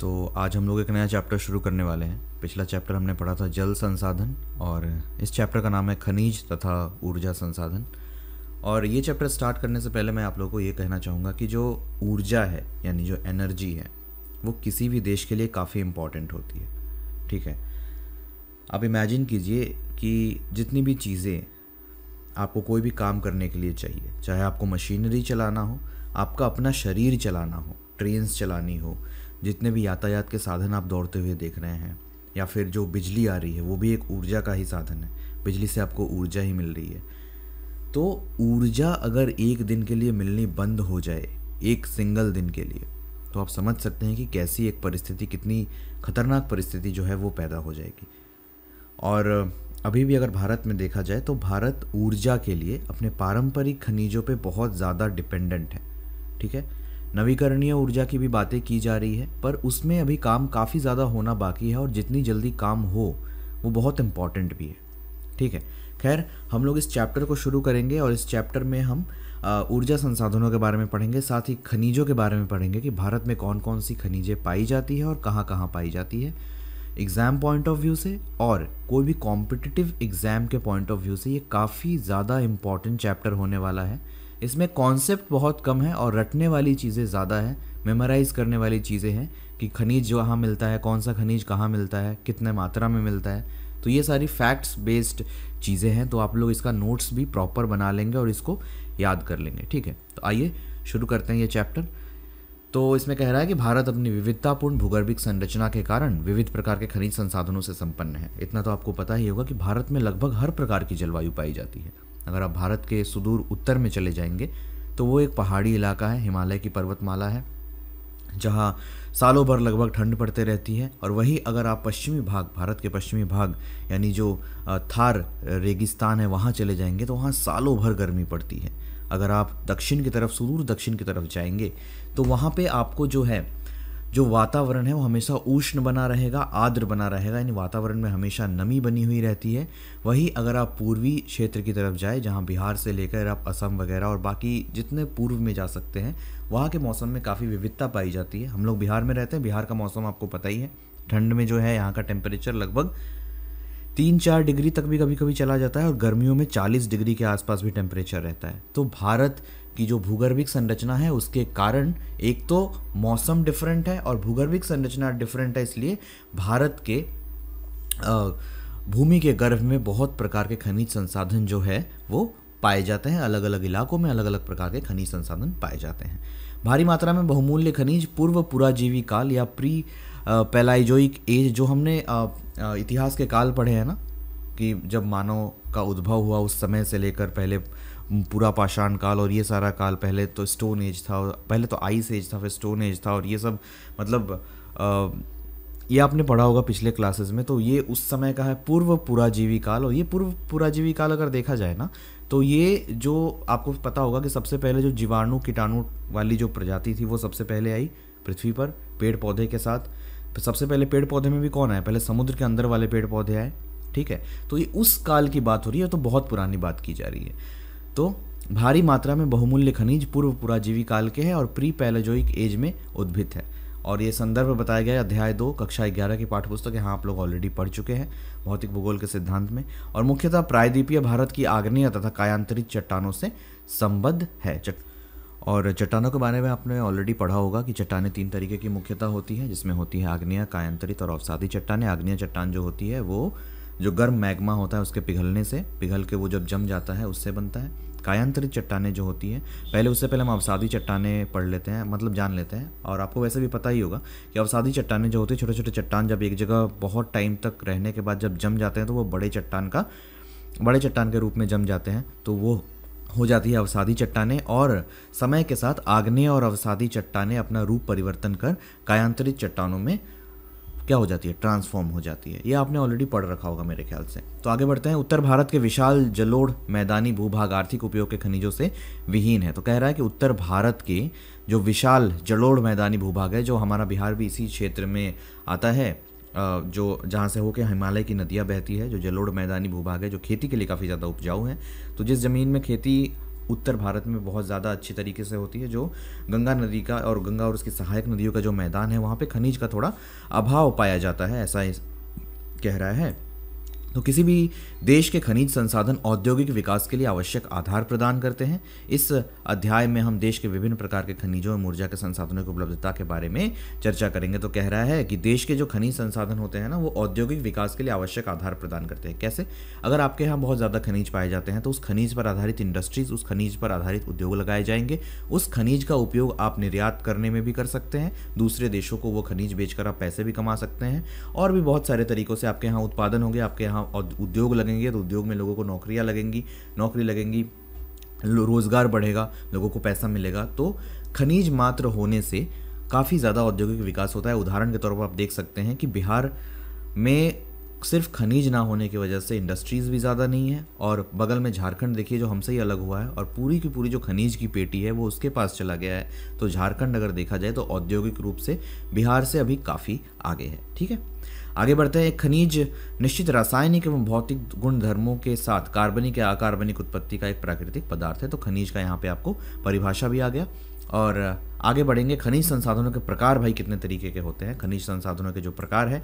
तो आज हम लोग एक नया चैप्टर शुरू करने वाले हैं पिछला चैप्टर हमने पढ़ा था जल संसाधन और इस चैप्टर का नाम है खनिज तथा ऊर्जा संसाधन और ये चैप्टर स्टार्ट करने से पहले मैं आप लोगों को ये कहना चाहूँगा कि जो ऊर्जा है यानी जो एनर्जी है वो किसी भी देश के लिए काफ़ी इम्पॉर्टेंट होती है ठीक है आप इमेजिन कीजिए कि जितनी भी चीज़ें आपको कोई भी काम करने के लिए चाहिए चाहे आपको मशीनरी चलाना हो आपका अपना शरीर चलाना हो ट्रेन्स चलानी हो जितने भी यातायात के साधन आप दौड़ते हुए देख रहे हैं या फिर जो बिजली आ रही है वो भी एक ऊर्जा का ही साधन है बिजली से आपको ऊर्जा ही मिल रही है तो ऊर्जा अगर एक दिन के लिए मिलनी बंद हो जाए एक सिंगल दिन के लिए तो आप समझ सकते हैं कि कैसी एक परिस्थिति कितनी खतरनाक परिस्थिति जो है वो पैदा हो जाएगी और अभी भी अगर भारत में देखा जाए तो भारत ऊर्जा के लिए अपने पारंपरिक खनिजों पे बहुत ज़्यादा डिपेंडेंट है ठीक है नवीकरणीय ऊर्जा की भी बातें की जा रही है पर उसमें अभी काम काफ़ी ज़्यादा होना बाकी है और जितनी जल्दी काम हो वो बहुत इम्पॉर्टेंट भी है ठीक है खैर हम लोग इस चैप्टर को शुरू करेंगे और इस चैप्टर में हम ऊर्जा संसाधनों के बारे में पढ़ेंगे साथ ही खनिजों के बारे में पढ़ेंगे कि भारत में कौन कौन सी खनिजें पाई जाती है और कहाँ कहाँ पाई जाती है एग्ज़ाम पॉइंट ऑफ व्यू से और कोई भी कॉम्पिटिटिव एग्ज़ाम के पॉइंट ऑफ व्यू से ये काफ़ी ज़्यादा इंपॉर्टेंट चैप्टर होने वाला है इसमें कॉन्सेप्ट बहुत कम है और रटने वाली चीज़ें ज़्यादा है मेमोराइज़ करने वाली चीज़ें हैं कि खनिज जहाँ मिलता है कौन सा खनिज कहाँ मिलता है कितने मात्रा में मिलता है तो ये सारी फैक्ट्स बेस्ड चीज़ें हैं तो आप लोग इसका नोट्स भी प्रॉपर बना लेंगे और इसको याद कर लेंगे ठीक है तो आइए शुरू करते हैं ये चैप्टर तो इसमें कह रहा है कि भारत अपनी विविधतापूर्ण भूगर्भिक संरचना के कारण विविध प्रकार के खनिज संसाधनों से संपन्न है इतना तो आपको पता ही होगा कि भारत में लगभग हर प्रकार की जलवायु पाई जाती है अगर आप भारत के सुदूर उत्तर में चले जाएंगे तो वो एक पहाड़ी इलाका है हिमालय की पर्वतमाला है जहाँ सालों भर लगभग ठंड पड़ते रहती है और वही अगर आप पश्चिमी भाग भारत के पश्चिमी भाग यानी जो थार रेगिस्तान है वहाँ चले जाएंगे तो वहाँ सालों भर गर्मी पड़ती है अगर आप दक्षिण की तरफ सुदूर दक्षिण की तरफ जाएंगे तो वहाँ पे आपको जो है जो वातावरण है वो हमेशा उष्ण बना रहेगा आर्द्र बना रहेगा यानी वातावरण में हमेशा नमी बनी हुई रहती है वही अगर आप पूर्वी क्षेत्र की तरफ जाए जहाँ बिहार से लेकर आप असम वगैरह और बाकी जितने पूर्व में जा सकते हैं वहाँ के मौसम में काफ़ी विविधता पाई जाती है हम लोग बिहार में रहते हैं बिहार का मौसम आपको पता ही है ठंड में जो है यहाँ का टेम्परेचर लगभग तीन चार डिग्री तक भी कभी कभी चला जाता है और गर्मियों में चालीस डिग्री के आसपास भी टेम्परेचर रहता है तो भारत की जो भूगर्भिक संरचना है उसके कारण एक तो मौसम डिफरेंट है और भूगर्भिक संरचना डिफरेंट है इसलिए भारत के भूमि के गर्भ में बहुत प्रकार के खनिज संसाधन जो है वो पाए जाते हैं अलग अलग इलाकों में अलग अलग प्रकार के खनिज संसाधन पाए जाते हैं भारी मात्रा में बहुमूल्य खनिज पूर्व पुराजीवी काल या प्री पैलाइजोइक एज जो हमने इतिहास के काल पढ़े हैं ना कि जब मानव का उद्भव हुआ उस समय से लेकर पहले पूरा पाषाण काल और ये सारा काल पहले तो स्टोन एज था पहले तो आइस एज था फिर स्टोन एज था और ये सब मतलब आ, ये आपने पढ़ा होगा पिछले क्लासेस में तो ये उस समय का है पूर्व पुराजीवी काल और ये पूर्व पुराजीवी काल अगर देखा जाए ना तो ये जो आपको पता होगा कि सबसे पहले जो जीवाणु कीटाणु वाली जो प्रजाति थी वो सबसे पहले आई पृथ्वी पर पेड़ पौधे के साथ सबसे पहले पेड़ पौधे में भी कौन आए पहले समुद्र के अंदर वाले पेड़ पौधे आए ठीक है तो ये उस काल की बात हो रही है तो बहुत पुरानी बात की जा रही है तो भारी मात्रा में बहुमूल्य खनिज पूर्व पुराजीवी काल के हैं और प्री पैलेजोइक एज में उद्भित है और ये संदर्भ बताया गया अध्याय दो कक्षा ग्यारह की पाठ्यपुस्तक यहाँ आप लोग ऑलरेडी पढ़ चुके हैं भौतिक भूगोल के सिद्धांत में और मुख्यतः प्रायद्वीपीय भारत की आग्नेय तथा कायांतरित चट्टानों से संबद्ध है और चट्टानों के बारे में आपने ऑलरेडी पढ़ा होगा कि चट्टानें तीन तरीके की मुख्यता होती हैं जिसमें होती है आग्नेय कायंत्रित और अवसादी चट्टानें आग्नेय चट्टान जो होती है वो जो गर्म मैग्मा होता है उसके पिघलने से पिघल के वो जब जम जाता है उससे बनता है कायांतरित चट्टानें जो होती हैं पहले उससे पहले हम अवसादी चट्टानें पढ़ लेते हैं मतलब जान लेते हैं और आपको वैसे भी पता ही होगा कि अवसादी चट्टानें जो होती है छोटे छोटे चट्टान जब एक जगह बहुत टाइम तक रहने के बाद जब जम जाते हैं तो वो बड़े चट्टान का बड़े चट्टान के रूप में जम जाते हैं तो वो हो जाती है अवसादी चट्टाने और समय के साथ आग्नेय और अवसादी चट्टाने अपना रूप परिवर्तन कर कायांतरित चट्टानों में क्या हो जाती है ट्रांसफॉर्म हो जाती है ये आपने ऑलरेडी पढ़ रखा होगा मेरे ख्याल से तो आगे बढ़ते हैं उत्तर भारत के विशाल जलोढ़ मैदानी भूभाग आर्थिक उपयोग के खनिजों से विहीन है तो कह रहा है कि उत्तर भारत के जो विशाल जलोढ़ मैदानी भूभाग है जो हमारा बिहार भी इसी क्षेत्र में आता है जो जहाँ से होकर हिमालय की नदियाँ बहती है जो जलोड़ मैदानी भूभाग है जो खेती के लिए काफ़ी ज़्यादा उपजाऊ है तो जिस ज़मीन में खेती उत्तर भारत में बहुत ज़्यादा अच्छी तरीके से होती है जो गंगा नदी का और गंगा और उसकी सहायक नदियों का जो मैदान है वहाँ पर खनिज का थोड़ा अभाव पाया जाता है ऐसा कह रहा है तो किसी भी देश के खनिज संसाधन औद्योगिक विकास के लिए आवश्यक आधार प्रदान करते हैं इस अध्याय में हम देश के विभिन्न प्रकार के खनिजों और ऊर्जा के संसाधनों की उपलब्धता के बारे में चर्चा करेंगे तो कह रहा है कि देश के जो खनिज संसाधन होते हैं ना वो औद्योगिक विकास के लिए आवश्यक आधार प्रदान करते हैं कैसे अगर आपके यहाँ बहुत ज़्यादा खनिज पाए जाते हैं तो उस खनिज पर आधारित इंडस्ट्रीज उस खनिज पर आधारित उद्योग लगाए जाएंगे उस खनिज का उपयोग आप निर्यात करने में भी कर सकते हैं दूसरे देशों को वो खनिज बेचकर आप पैसे भी कमा सकते हैं और भी बहुत सारे तरीकों से आपके यहाँ उत्पादन होंगे आपके यहाँ उद्योग लगेंगे तो उद्योग में लोगों को नौकरियाँ लगेंगी नौकरी लगेंगी रोज़गार बढ़ेगा लोगों को पैसा मिलेगा तो खनिज मात्र होने से काफ़ी ज़्यादा औद्योगिक विकास होता है उदाहरण के तौर पर आप देख सकते हैं कि बिहार में सिर्फ खनिज ना होने की वजह से इंडस्ट्रीज़ भी ज़्यादा नहीं है और बगल में झारखंड देखिए जो हमसे ही अलग हुआ है और पूरी की पूरी जो खनिज की पेटी है वो उसके पास चला गया है तो झारखंड अगर देखा जाए तो औद्योगिक रूप से बिहार से अभी काफ़ी आगे है ठीक है आगे बढ़ते हैं खनिज निश्चित रासायनिक एवं भौतिक गुणधर्मों के साथ कार्बनिक या अकार्बनिक उत्पत्ति का एक प्राकृतिक पदार्थ है तो खनिज का यहाँ पे आपको परिभाषा भी आ गया और आगे बढ़ेंगे खनिज संसाधनों के प्रकार भाई कितने तरीके के होते हैं खनिज संसाधनों के जो प्रकार है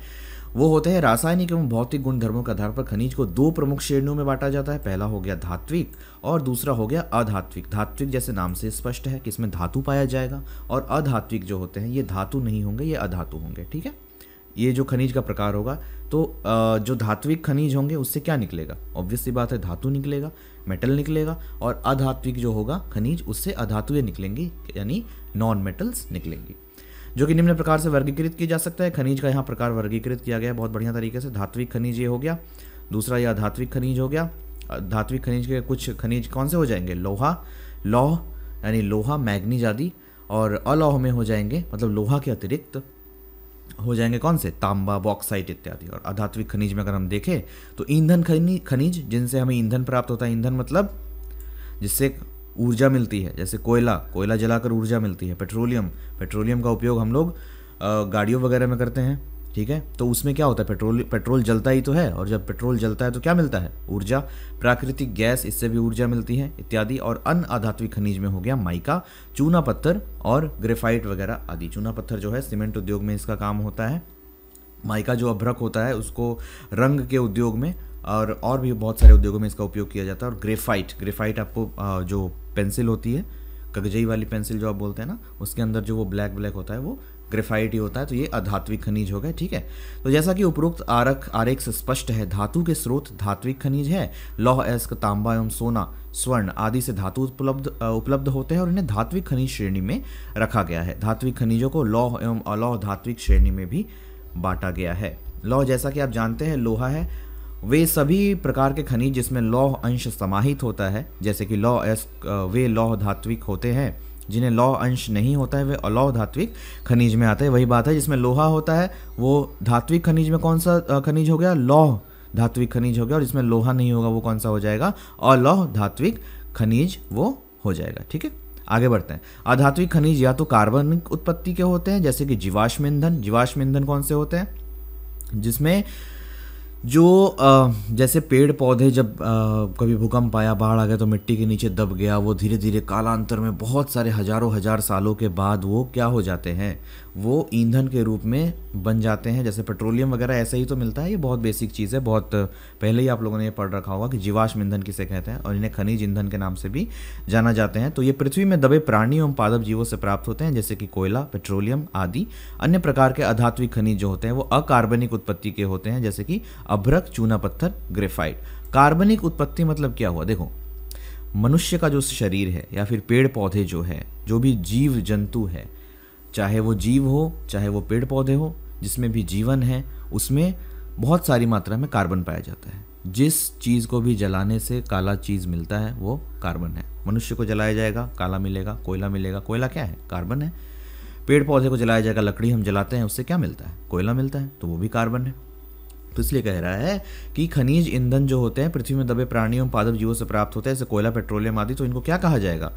वो होते हैं रासायनिक एवं भौतिक गुणधर्मों के आधार पर खनिज को दो प्रमुख श्रेणियों में बांटा जाता है पहला हो गया धात्विक और दूसरा हो गया अधात्विक धात्विक जैसे नाम से स्पष्ट है कि इसमें धातु पाया जाएगा और अधात्विक जो होते हैं ये धातु नहीं होंगे ये अधातु होंगे ठीक है ये जो खनिज का प्रकार होगा तो जो धात्विक खनिज होंगे उससे क्या निकलेगा ऑब्वियसली बात है धातु निकलेगा मेटल निकलेगा और अधात्विक जो होगा खनिज उससे ये निकलेंगी यानी नॉन मेटल्स निकलेंगी जो कि निम्न प्रकार से वर्गीकृत किया जा सकता है खनिज का यहाँ प्रकार वर्गीकृत किया गया है बहुत बढ़िया तरीके से धात्विक खनिज ये हो गया दूसरा यह अधात्विक खनिज हो गया धात्विक खनिज के कुछ खनिज कौन से हो जाएंगे लोहा लौह यानी लोहा मैग्नीज आदि और अलौह में हो जाएंगे मतलब लोहा के अतिरिक्त हो जाएंगे कौन से तांबा बॉक्साइट इत्यादि और अधात्विक खनिज में अगर हम देखें तो ईंधन खनिज जिनसे हमें ईंधन प्राप्त होता है ईंधन मतलब जिससे ऊर्जा मिलती है जैसे कोयला कोयला जलाकर ऊर्जा मिलती है पेट्रोलियम पेट्रोलियम का उपयोग हम लोग गाड़ियों वगैरह में करते हैं ठीक है तो उसमें क्या होता है पेट्रोल पेट्रोल जलता ही तो है और जब पेट्रोल जलता है तो क्या मिलता है ऊर्जा प्राकृतिक गैस इससे भी ऊर्जा मिलती है इत्यादि और अन्य आधात्विक खनिज में हो गया माइका चूना पत्थर और ग्रेफाइट वगैरह आदि चूना पत्थर जो है सीमेंट उद्योग में इसका काम होता है माइका जो अभ्रक होता है उसको रंग के उद्योग में और और भी बहुत सारे उद्योगों में इसका उपयोग किया जाता है और ग्रेफाइट ग्रेफाइट आपको जो पेंसिल होती है कगजई वाली पेंसिल जो आप बोलते हैं ना उसके अंदर जो वो ब्लैक ब्लैक होता है वो ग्रेफाइट ही होता है तो ये अधात्विक खनिज हो गए ठीक है तो जैसा कि उपरोक्त आरक आरेख से स्पष्ट है धातु के स्रोत धात्विक खनिज है लौह एस्क तांबा एवं सोना स्वर्ण आदि से धातु उपलब्ध उपलब्ध होते हैं और इन्हें धात्विक खनिज श्रेणी में रखा गया है धात्विक खनिजों को लौह एवं अलौह धात्विक श्रेणी में भी बांटा गया है लौह जैसा कि आप जानते हैं लोहा है वे सभी प्रकार के खनिज जिसमें लौह अंश समाहित होता है जैसे कि लौह एस्क वे लौह धात्विक होते हैं जिन्हें लौ अंश नहीं होता है वे अलौ धात्विक खनिज में आते हैं वही बात है जिसमें लोहा होता है वो धात्विक खनिज में कौन सा खनिज हो गया लौह धात्विक खनिज हो गया और जिसमें लोहा नहीं होगा वो कौन सा हो जाएगा अलौह धात्विक खनिज वो हो जाएगा ठीक है आगे बढ़ते हैं अधात्विक खनिज या तो कार्बनिक उत्पत्ति के होते हैं जैसे कि जीवाश्म ईंधन जीवाश्म ईंधन कौन से होते हैं जिसमें जो जैसे पेड़ पौधे जब कभी भूकंप आया बाढ़ आ गया तो मिट्टी के नीचे दब गया वो धीरे धीरे कालांतर में बहुत सारे हजारों हजार सालों के बाद वो क्या हो जाते हैं वो ईंधन के रूप में बन जाते हैं जैसे पेट्रोलियम वगैरह ऐसे ही तो मिलता है ये बहुत बेसिक चीज़ है बहुत पहले ही आप लोगों ने ये पढ़ रखा होगा कि जीवाश्म ईंधन किसे कहते हैं और इन्हें खनिज ईंधन के नाम से भी जाना जाते हैं तो ये पृथ्वी में दबे प्राणी एवं पादप जीवों से प्राप्त होते हैं जैसे कि कोयला पेट्रोलियम आदि अन्य प्रकार के अधात्विक खनिज जो होते हैं वो अकार्बनिक उत्पत्ति के होते हैं जैसे कि अभ्रक चूना पत्थर ग्रेफाइट कार्बनिक उत्पत्ति मतलब क्या हुआ देखो मनुष्य का जो शरीर है या फिर पेड़ पौधे जो है जो भी जीव जंतु है चाहे वो जीव हो चाहे वो पेड़ पौधे हो जिसमें भी जीवन है उसमें बहुत सारी मात्रा में कार्बन पाया जाता है जिस चीज़ को भी जलाने से काला चीज़ मिलता है वो कार्बन है मनुष्य को जलाया जाएगा काला मिलेगा कोयला मिलेगा कोयला क्या है कार्बन है पेड़ पौधे को जलाया जाएगा लकड़ी हम जलाते हैं उससे क्या मिलता है कोयला मिलता है तो वो भी कार्बन है तो इसलिए कह रहा है कि खनिज ईंधन जो होते हैं पृथ्वी में दबे प्राणियों पादप जीवों से प्राप्त होते हैं जैसे कोयला पेट्रोलियम आदि तो इनको क्या कहा जाएगा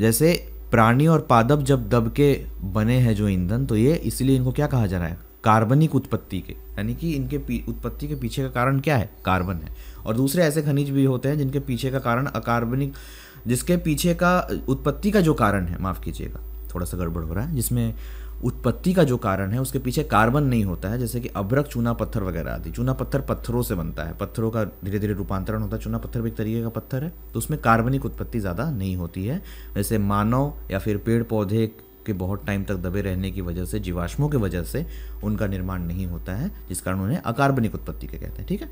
जैसे प्राणी और पादप जब दब के बने हैं जो ईंधन तो ये इसलिए इनको क्या कहा जा रहा है कार्बनिक उत्पत्ति के यानी कि इनके उत्पत्ति के पीछे का कारण क्या है कार्बन है और दूसरे ऐसे खनिज भी होते हैं जिनके पीछे का कारण अकार्बनिक जिसके पीछे का उत्पत्ति का जो कारण है माफ़ कीजिएगा थोड़ा सा गड़बड़ हो रहा है जिसमें उत्पत्ति का जो कारण है उसके पीछे कार्बन नहीं होता है जैसे कि अभ्रक चूना पत्थर वगैरह आदि चूना पत्थर पत्थरों से बनता है पत्थरों का धीरे धीरे रूपांतरण होता है चूना पत्थर भी एक तरीके का पत्थर है तो उसमें कार्बनिक उत्पत्ति ज़्यादा नहीं होती है जैसे मानव या फिर पेड़ पौधे के बहुत टाइम तक दबे रहने की वजह से जीवाश्मों की वजह से उनका निर्माण नहीं होता है जिस कारण उन्हें अकार्बनिक उत्पत्ति के कहते हैं ठीक है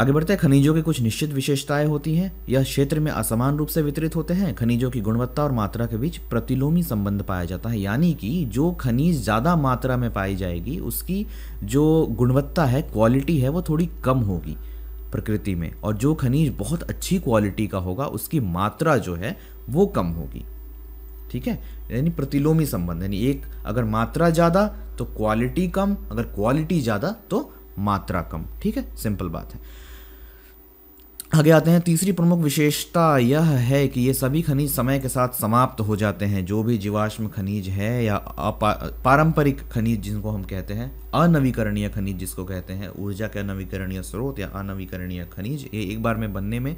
आगे बढ़ते हैं खनिजों की कुछ निश्चित विशेषताएं होती हैं यह क्षेत्र में असमान रूप से वितरित होते हैं खनिजों की गुणवत्ता और मात्रा के बीच प्रतिलोमी संबंध पाया जाता है यानी कि जो खनिज ज़्यादा मात्रा में पाई जाएगी उसकी जो गुणवत्ता है क्वालिटी है वो थोड़ी कम होगी प्रकृति में और जो खनिज बहुत अच्छी क्वालिटी का होगा उसकी मात्रा जो है वो कम होगी ठीक है यानी प्रतिलोमी संबंध यानी एक अगर मात्रा ज़्यादा तो क्वालिटी कम अगर क्वालिटी ज़्यादा तो मात्रा कम ठीक है सिंपल बात है आगे आते हैं तीसरी प्रमुख विशेषता यह है कि ये सभी खनिज समय के साथ समाप्त हो जाते हैं जो भी जीवाश्म खनिज है या पारंपरिक खनिज जिनको हम कहते हैं अनवीकरणीय खनिज जिसको कहते हैं ऊर्जा के अनवीकरणीय स्रोत या अनवीकरणीय खनिज ये एक बार में बनने में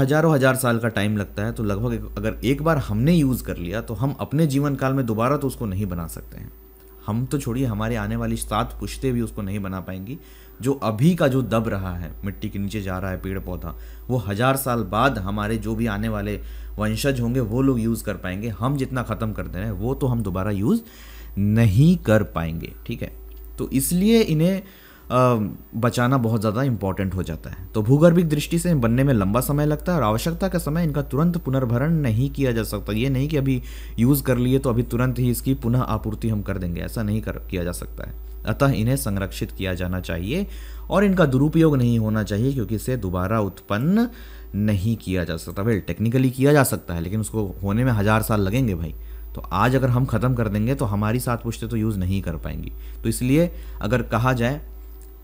हजारों हजार साल का टाइम लगता है तो लगभग अगर एक बार हमने यूज़ कर लिया तो हम अपने जीवन काल में दोबारा तो उसको नहीं बना सकते हैं हम तो छोड़िए हमारे आने वाली सात पुश्तें भी उसको नहीं बना पाएंगी जो अभी का जो दब रहा है मिट्टी के नीचे जा रहा है पेड़ पौधा वो हज़ार साल बाद हमारे जो भी आने वाले वंशज होंगे वो लोग यूज़ कर पाएंगे हम जितना ख़त्म कर दे रहे हैं वो तो हम दोबारा यूज़ नहीं कर पाएंगे ठीक है तो इसलिए इन्हें बचाना बहुत ज़्यादा इंपॉर्टेंट हो जाता है तो भूगर्भिक दृष्टि से बनने में लंबा समय लगता है और आवश्यकता का समय इनका तुरंत पुनर्भरण नहीं किया जा सकता ये नहीं कि अभी यूज़ कर लिए तो अभी तुरंत ही इसकी पुनः आपूर्ति हम कर देंगे ऐसा नहीं कर किया जा सकता है अतः इन्हें संरक्षित किया जाना चाहिए और इनका दुरुपयोग नहीं होना चाहिए क्योंकि इसे दोबारा उत्पन्न नहीं किया जा सकता वेल टेक्निकली किया जा सकता है लेकिन उसको होने में हज़ार साल लगेंगे भाई तो आज अगर हम ख़त्म कर देंगे तो हमारी सात पुश्तें तो यूज़ नहीं कर पाएंगी तो इसलिए अगर कहा जाए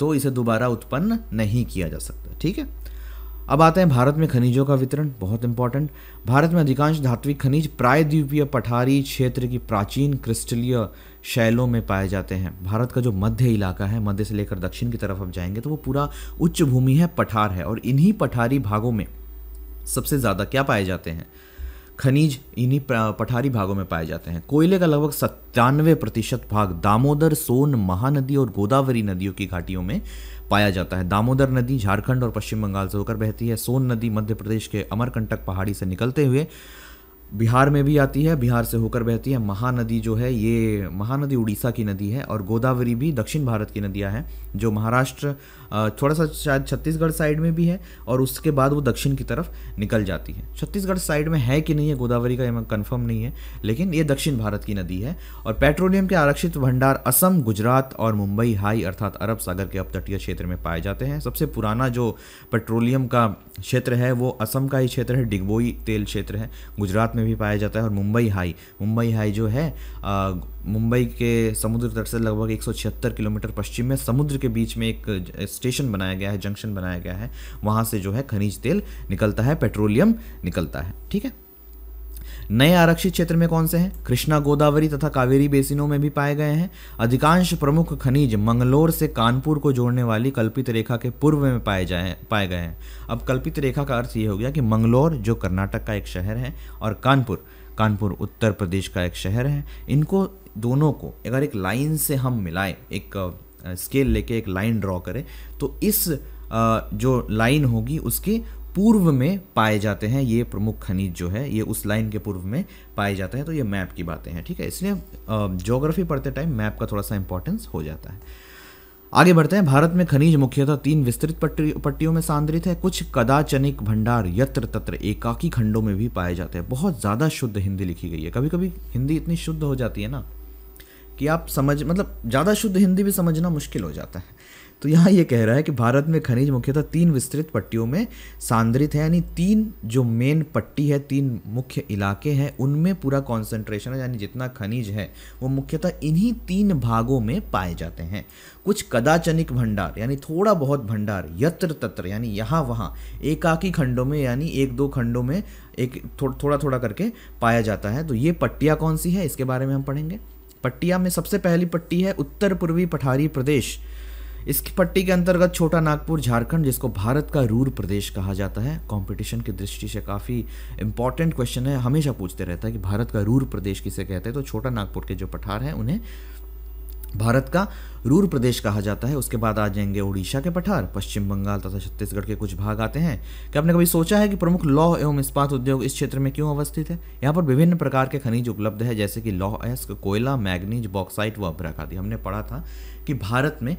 तो इसे दोबारा उत्पन्न नहीं किया जा सकता ठीक है अब आते हैं भारत में खनिजों का वितरण बहुत इंपॉर्टेंट भारत में अधिकांश धात्विक खनिज प्रायद्वीपीय पठारी क्षेत्र की प्राचीन क्रिस्टलीय शैलों में पाए जाते हैं भारत का जो मध्य इलाका है मध्य से लेकर दक्षिण की तरफ हम जाएंगे तो वो पूरा उच्च भूमि है पठार है और इन्हीं पठारी भागों में सबसे ज़्यादा क्या पाए जाते हैं खनिज इन्हीं पठारी भागों में पाए जाते हैं कोयले का लगभग सत्तानवे प्रतिशत भाग दामोदर सोन महानदी और गोदावरी नदियों की घाटियों में पाया जाता है दामोदर नदी झारखंड और पश्चिम बंगाल से होकर बहती है सोन नदी मध्य प्रदेश के अमरकंटक पहाड़ी से निकलते हुए बिहार में भी आती है बिहार से होकर बहती है महानदी जो है ये महानदी उड़ीसा की नदी है और गोदावरी भी दक्षिण भारत की नदियाँ हैं जो महाराष्ट्र थोड़ा सा शायद छत्तीसगढ़ साइड में भी है और उसके बाद वो दक्षिण की तरफ निकल जाती है छत्तीसगढ़ साइड में है कि नहीं है गोदावरी का कन्फर्म नहीं है लेकिन ये दक्षिण भारत की नदी है और पेट्रोलियम के आरक्षित भंडार असम गुजरात और मुंबई हाई अर्थात अरब सागर के अपतटीय क्षेत्र में पाए जाते हैं सबसे पुराना जो पेट्रोलियम का क्षेत्र है वो असम का ही क्षेत्र है डिगबोई तेल क्षेत्र है गुजरात में भी पाया जाता है और मुंबई हाई मुंबई हाई जो है मुंबई के समुद्र तट से लगभग एक किलोमीटर पश्चिम में समुद्र के बीच में एक स्टेशन बनाया गया है जंक्शन बनाया गया है वहाँ से जो है खनिज तेल निकलता है पेट्रोलियम निकलता है ठीक है नए आरक्षित क्षेत्र में कौन से हैं कृष्णा गोदावरी तथा कावेरी बेसिनों में भी पाए गए हैं अधिकांश प्रमुख खनिज मंगलोर से कानपुर को जोड़ने वाली कल्पित रेखा के पूर्व में पाए जाए पाए गए हैं अब कल्पित रेखा का अर्थ ये हो गया कि मंगलोर जो कर्नाटक का एक शहर है और कानपुर कानपुर उत्तर प्रदेश का एक शहर है इनको दोनों को अगर एक लाइन से हम मिलाएं एक स्केल लेके एक लाइन ड्रॉ करें तो इस जो लाइन होगी उसके पूर्व में पाए जाते हैं ये प्रमुख खनिज जो है ये उस लाइन के पूर्व में पाए जाते हैं तो ये मैप की बातें हैं ठीक है इसलिए ज्योग्राफी पढ़ते टाइम मैप का थोड़ा सा इंपॉर्टेंस हो जाता है आगे बढ़ते हैं भारत में खनिज मुख्यतः तीन विस्तृत पट्टी पट्टियों में सांद्रित है कुछ कदाचनिक भंडार यत्र तत्र एकाकी खंडों में भी पाए जाते हैं बहुत ज़्यादा शुद्ध हिंदी लिखी गई है कभी कभी हिंदी इतनी शुद्ध हो जाती है ना कि आप समझ मतलब ज़्यादा शुद्ध हिंदी भी समझना मुश्किल हो जाता है तो यहाँ ये कह रहा है कि भारत में खनिज मुख्यतः तीन विस्तृत पट्टियों में सांद्रित है यानी तीन जो मेन पट्टी है तीन मुख्य इलाके हैं उनमें पूरा कॉन्सेंट्रेशन है यानी जितना खनिज है वो मुख्यतः इन्हीं तीन भागों में पाए जाते हैं कुछ कदाचनिक भंडार यानी थोड़ा बहुत भंडार यत्र तत्र यानी यहाँ वहाँ एकाकी खंडों में यानी एक दो खंडों में एक थो, थोड़ा थोड़ा करके पाया जाता है तो ये पट्टियाँ कौन सी है इसके बारे में हम पढ़ेंगे पट्टिया में सबसे पहली पट्टी है उत्तर पूर्वी पठारी प्रदेश इस पट्टी के अंतर्गत छोटा नागपुर झारखंड जिसको भारत का रूर प्रदेश कहा जाता है कंपटीशन की दृष्टि से काफ़ी इंपॉर्टेंट क्वेश्चन है हमेशा पूछते रहता है कि भारत का रूर प्रदेश किसे कहते हैं तो छोटा नागपुर के जो पठार हैं उन्हें भारत का रूर प्रदेश कहा जाता है उसके बाद आ जाएंगे उड़ीसा के पठार पश्चिम बंगाल तथा छत्तीसगढ़ के कुछ भाग आते हैं क्या आपने कभी सोचा है कि प्रमुख लौह एवं इस्पात उद्योग इस क्षेत्र में क्यों अवस्थित है यहाँ पर विभिन्न प्रकार के खनिज उपलब्ध है जैसे कि लौह अयस्क कोयला मैग्नीज बॉक्साइट व अभ्रक आदि हमने पढ़ा था कि भारत में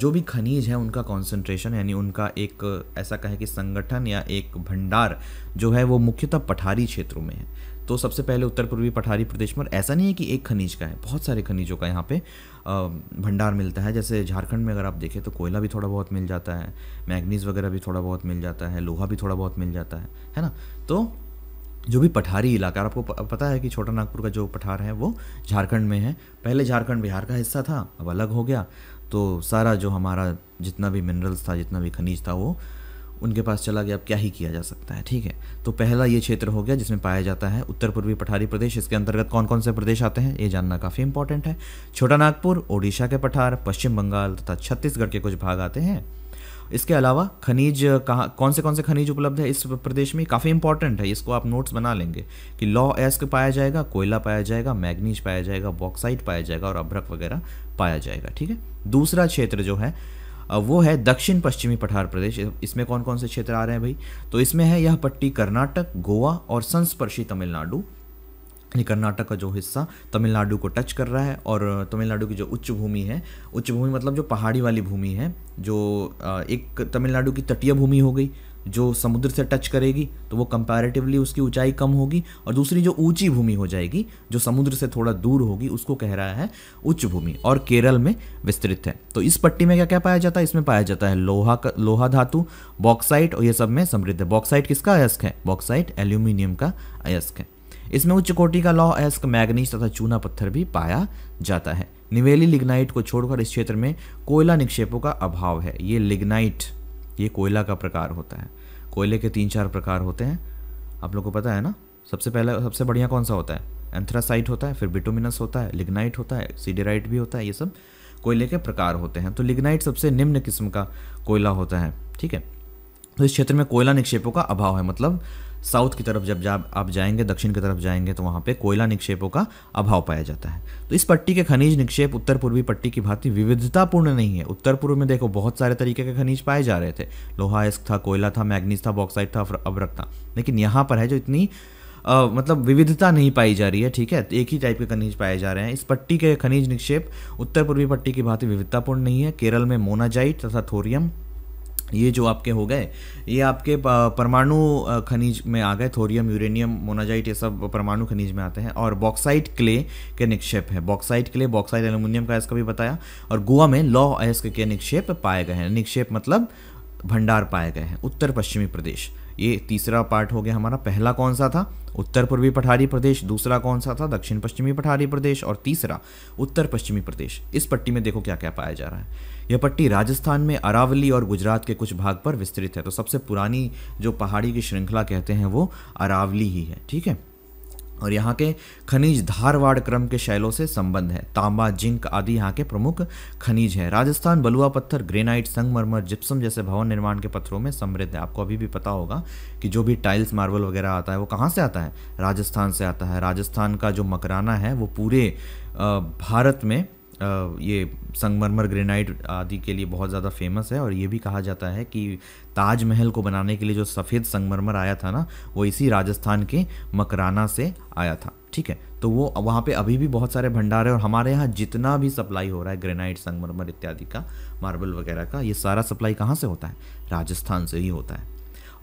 जो भी खनिज है उनका कॉन्सेंट्रेशन यानी उनका एक ऐसा कहें कि संगठन या एक भंडार जो है वो मुख्यतः पठारी क्षेत्रों में है तो सबसे पहले उत्तर पूर्वी पठारी प्रदेश में ऐसा नहीं है कि एक खनिज का है बहुत सारे खनिजों का यहाँ पे भंडार मिलता है जैसे झारखंड में अगर आप देखें तो कोयला भी थोड़ा बहुत मिल जाता है मैगनीज वगैरह भी थोड़ा बहुत मिल जाता है लोहा भी थोड़ा बहुत मिल जाता है है ना तो जो भी पठारी इलाका आपको पता है कि छोटा नागपुर का जो पठार है वो झारखंड में है पहले झारखंड बिहार का हिस्सा था अब अलग हो गया तो सारा जो हमारा जितना भी मिनरल्स था जितना भी खनिज था वो उनके पास चला गया अब क्या ही किया जा सकता है ठीक है तो पहला ये क्षेत्र हो गया जिसमें पाया जाता है उत्तर पूर्वी पठारी प्रदेश इसके अंतर्गत कौन कौन से प्रदेश आते हैं ये जानना काफ़ी इंपॉर्टेंट है छोटा नागपुर ओडिशा के पठार पश्चिम बंगाल तथा छत्तीसगढ़ के कुछ भाग आते हैं इसके अलावा खनिज कहाँ कौन से कौन से खनिज उपलब्ध है इस प्रदेश में काफ़ी इंपॉर्टेंट है इसको आप नोट्स बना लेंगे कि लॉ एस्क पाया जाएगा कोयला पाया जाएगा मैग्नीज पाया जाएगा बॉक्साइट पाया जाएगा और अभ्रक वगैरह पाया जाएगा ठीक है दूसरा क्षेत्र जो है वो है दक्षिण पश्चिमी पठार प्रदेश इसमें कौन कौन से क्षेत्र आ रहे हैं भाई तो इसमें है यह पट्टी कर्नाटक गोवा और संस्पर्शी तमिलनाडु यानी कर्नाटक का जो हिस्सा तमिलनाडु को टच कर रहा है और तमिलनाडु की जो उच्च भूमि है उच्च भूमि मतलब जो पहाड़ी वाली भूमि है जो एक तमिलनाडु की तटीय भूमि हो गई जो समुद्र से टच करेगी तो वो कंपैरेटिवली उसकी ऊंचाई कम होगी और दूसरी जो ऊंची भूमि हो जाएगी जो समुद्र से थोड़ा दूर होगी उसको कह रहा है उच्च भूमि और केरल में विस्तृत है तो इस पट्टी में क्या क्या पाया जाता है इसमें पाया जाता है लोहा का लोहा धातु बॉक्साइट और ये सब में समृद्ध है बॉक्साइट किसका अयस्क है बॉक्साइट एल्यूमिनियम का अयस्क है इसमें उच्च कोटि का लौह अयस्क मैग्नीज तथा चूना पत्थर भी पाया जाता है निवेली लिग्नाइट को छोड़कर इस क्षेत्र में कोयला निक्षेपों का अभाव है ये लिग्नाइट ये कोयला का प्रकार होता है कोयले के तीन चार प्रकार होते हैं आप लोग को पता है ना सबसे पहला सबसे बढ़िया कौन सा होता है एंथ्रासाइट होता है फिर बिटोमिनस होता है लिग्नाइट होता है सीडेराइट भी होता है ये सब कोयले के प्रकार होते हैं तो लिग्नाइट सबसे निम्न किस्म का कोयला होता है ठीक है तो इस क्षेत्र में कोयला निक्षेपों का अभाव है मतलब साउथ की तरफ जब जा आप जाएंगे दक्षिण की तरफ जाएंगे तो वहाँ पे कोयला निक्षेपों का अभाव पाया जाता है तो इस पट्टी के खनिज निक्षेप उत्तर पूर्वी पट्टी की भांति विविधतापूर्ण नहीं है उत्तर पूर्व में देखो बहुत सारे तरीके के खनिज पाए जा रहे थे लोहा एस्क था कोयला था मैग्नीज था बॉक्साइड था अब्रक था लेकिन यहाँ पर है जो इतनी आ, मतलब विविधता नहीं पाई जा रही है ठीक है एक ही टाइप के खनिज पाए जा रहे हैं इस पट्टी के खनिज निक्षेप उत्तर पूर्वी पट्टी की भांति विविधतापूर्ण नहीं है केरल में मोनाजाइट तथा थोरियम ये जो आपके हो गए ये आपके परमाणु खनिज में आ गए थोरियम यूरेनियम मोनाजाइट ये सब परमाणु खनिज में आते हैं और बॉक्साइट क्ले के निक्षेप हैं बॉक्साइट क्ले बॉक्साइट एल्यूमिनियम का इसका भी बताया और गोवा में लॉ अयस्क के निक्षेप पाए गए हैं निक्षेप मतलब भंडार पाए गए हैं उत्तर पश्चिमी प्रदेश ये तीसरा पार्ट हो गया हमारा पहला कौन सा था उत्तर पूर्वी पठारी प्रदेश दूसरा कौन सा था दक्षिण पश्चिमी पठारी प्रदेश और तीसरा उत्तर पश्चिमी प्रदेश इस पट्टी में देखो क्या क्या पाया जा रहा है यह पट्टी राजस्थान में अरावली और गुजरात के कुछ भाग पर विस्तृत है तो सबसे पुरानी जो पहाड़ी की श्रृंखला कहते हैं वो अरावली ही है ठीक है और यहाँ के खनिज धारवाड़ क्रम के शैलों से संबंध है तांबा जिंक आदि यहाँ के प्रमुख खनिज हैं राजस्थान बलुआ पत्थर ग्रेनाइट संगमरमर जिप्सम जैसे भवन निर्माण के पत्थरों में समृद्ध है आपको अभी भी पता होगा कि जो भी टाइल्स मार्बल वगैरह आता है वो कहाँ से आता है राजस्थान से आता है राजस्थान का जो मकराना है वो पूरे भारत में ये संगमरमर ग्रेनाइट आदि के लिए बहुत ज़्यादा फेमस है और ये भी कहा जाता है कि ताजमहल को बनाने के लिए जो सफ़ेद संगमरमर आया था ना वो इसी राजस्थान के मकराना से आया था ठीक है तो वो वहाँ पे अभी भी बहुत सारे भंडार हैं और हमारे यहाँ जितना भी सप्लाई हो रहा है ग्रेनाइट संगमरमर इत्यादि का मार्बल वगैरह का ये सारा सप्लाई कहाँ से होता है राजस्थान से ही होता है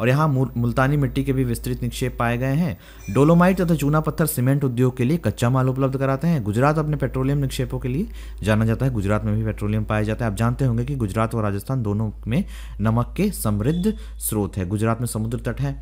और यहाँ मुल्तानी मिट्टी के भी विस्तृत निक्षेप पाए गए हैं डोलोमाइट तथा चूना पत्थर सीमेंट उद्योग के लिए कच्चा माल उपलब्ध कराते हैं गुजरात अपने पेट्रोलियम निक्षेपों के लिए जाना जाता है गुजरात में भी पेट्रोलियम पाया जाता है आप जानते होंगे कि गुजरात और राजस्थान दोनों में नमक के समृद्ध स्रोत है गुजरात में समुद्र तट है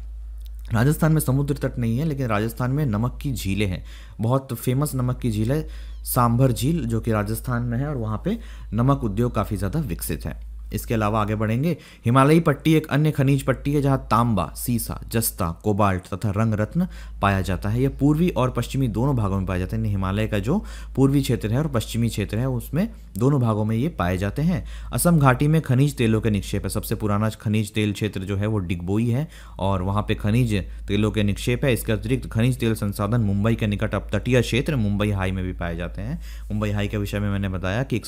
राजस्थान में समुद्र तट नहीं है लेकिन राजस्थान में नमक की झीलें हैं बहुत फेमस नमक की झील है सांभर झील जो कि राजस्थान में है और वहाँ पे नमक उद्योग काफ़ी ज़्यादा विकसित है इसके अलावा आगे बढ़ेंगे हिमालयी पट्टी एक अन्य खनिज पट्टी है जहाँ तांबा सीसा जस्ता कोबाल्ट तथा रंग रत्न पाया जाता है यह पूर्वी और पश्चिमी दोनों भागों में पाया जाता है हिमालय का जो पूर्वी क्षेत्र है और पश्चिमी क्षेत्र है उसमें दोनों भागों में ये पाए जाते हैं असम घाटी में खनिज तेलों के निक्षेप है सबसे पुराना खनिज तेल क्षेत्र जो है वो डिगबोई है और वहाँ पर खनिज तेलों के निक्षेप है इसके अतिरिक्त खनिज तेल संसाधन मुंबई के निकट अब क्षेत्र मुंबई हाई में भी पाए जाते हैं मुंबई हाई के विषय में मैंने बताया कि एक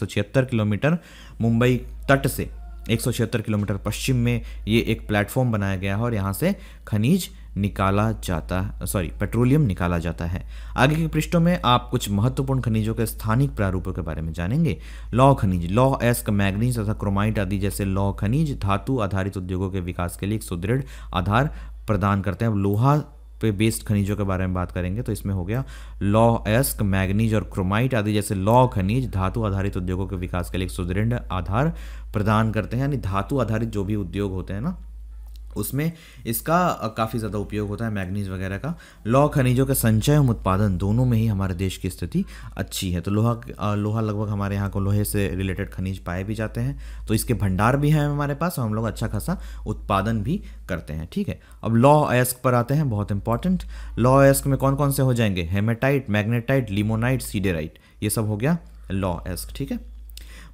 किलोमीटर मुंबई तट से एक किलोमीटर पश्चिम में ये एक प्लेटफॉर्म बनाया गया है और यहाँ से खनिज निकाला जाता सॉरी पेट्रोलियम निकाला जाता है आगे के पृष्ठों में आप कुछ महत्वपूर्ण खनिजों के स्थानिक प्रारूपों के बारे में जानेंगे लौह खनिज लौह एस्क मैग्नीज तथा क्रोमाइट आदि जैसे लौह खनिज धातु आधारित उद्योगों के विकास के लिए एक सुदृढ़ आधार प्रदान करते हैं लोहा पे बेस्ड खनिजों के बारे में बात करेंगे तो इसमें हो गया लॉ एस्क मैग्नीज और क्रोमाइट आदि जैसे लॉ खनिज धातु आधारित उद्योगों के विकास के लिए एक सुदृढ़ आधार प्रदान करते हैं यानी धातु आधारित जो भी उद्योग होते हैं ना उसमें इसका काफ़ी ज़्यादा उपयोग होता है मैगनीज वगैरह का लौह खनिजों के संचय एवं उत्पादन दोनों में ही हमारे देश की स्थिति अच्छी है तो लोहा लोहा लगभग हमारे यहाँ को लोहे से रिलेटेड खनिज पाए भी जाते हैं तो इसके भंडार भी हैं हमारे पास और हम लोग अच्छा खासा उत्पादन भी करते हैं ठीक है अब लॉ अयस्क पर आते हैं बहुत इंपॉर्टेंट लॉ अयस्क में कौन कौन से हो जाएंगे हेमेटाइट मैग्नेटाइट लिमोनाइट सीडेराइट ये सब हो गया लॉ एस्क ठीक है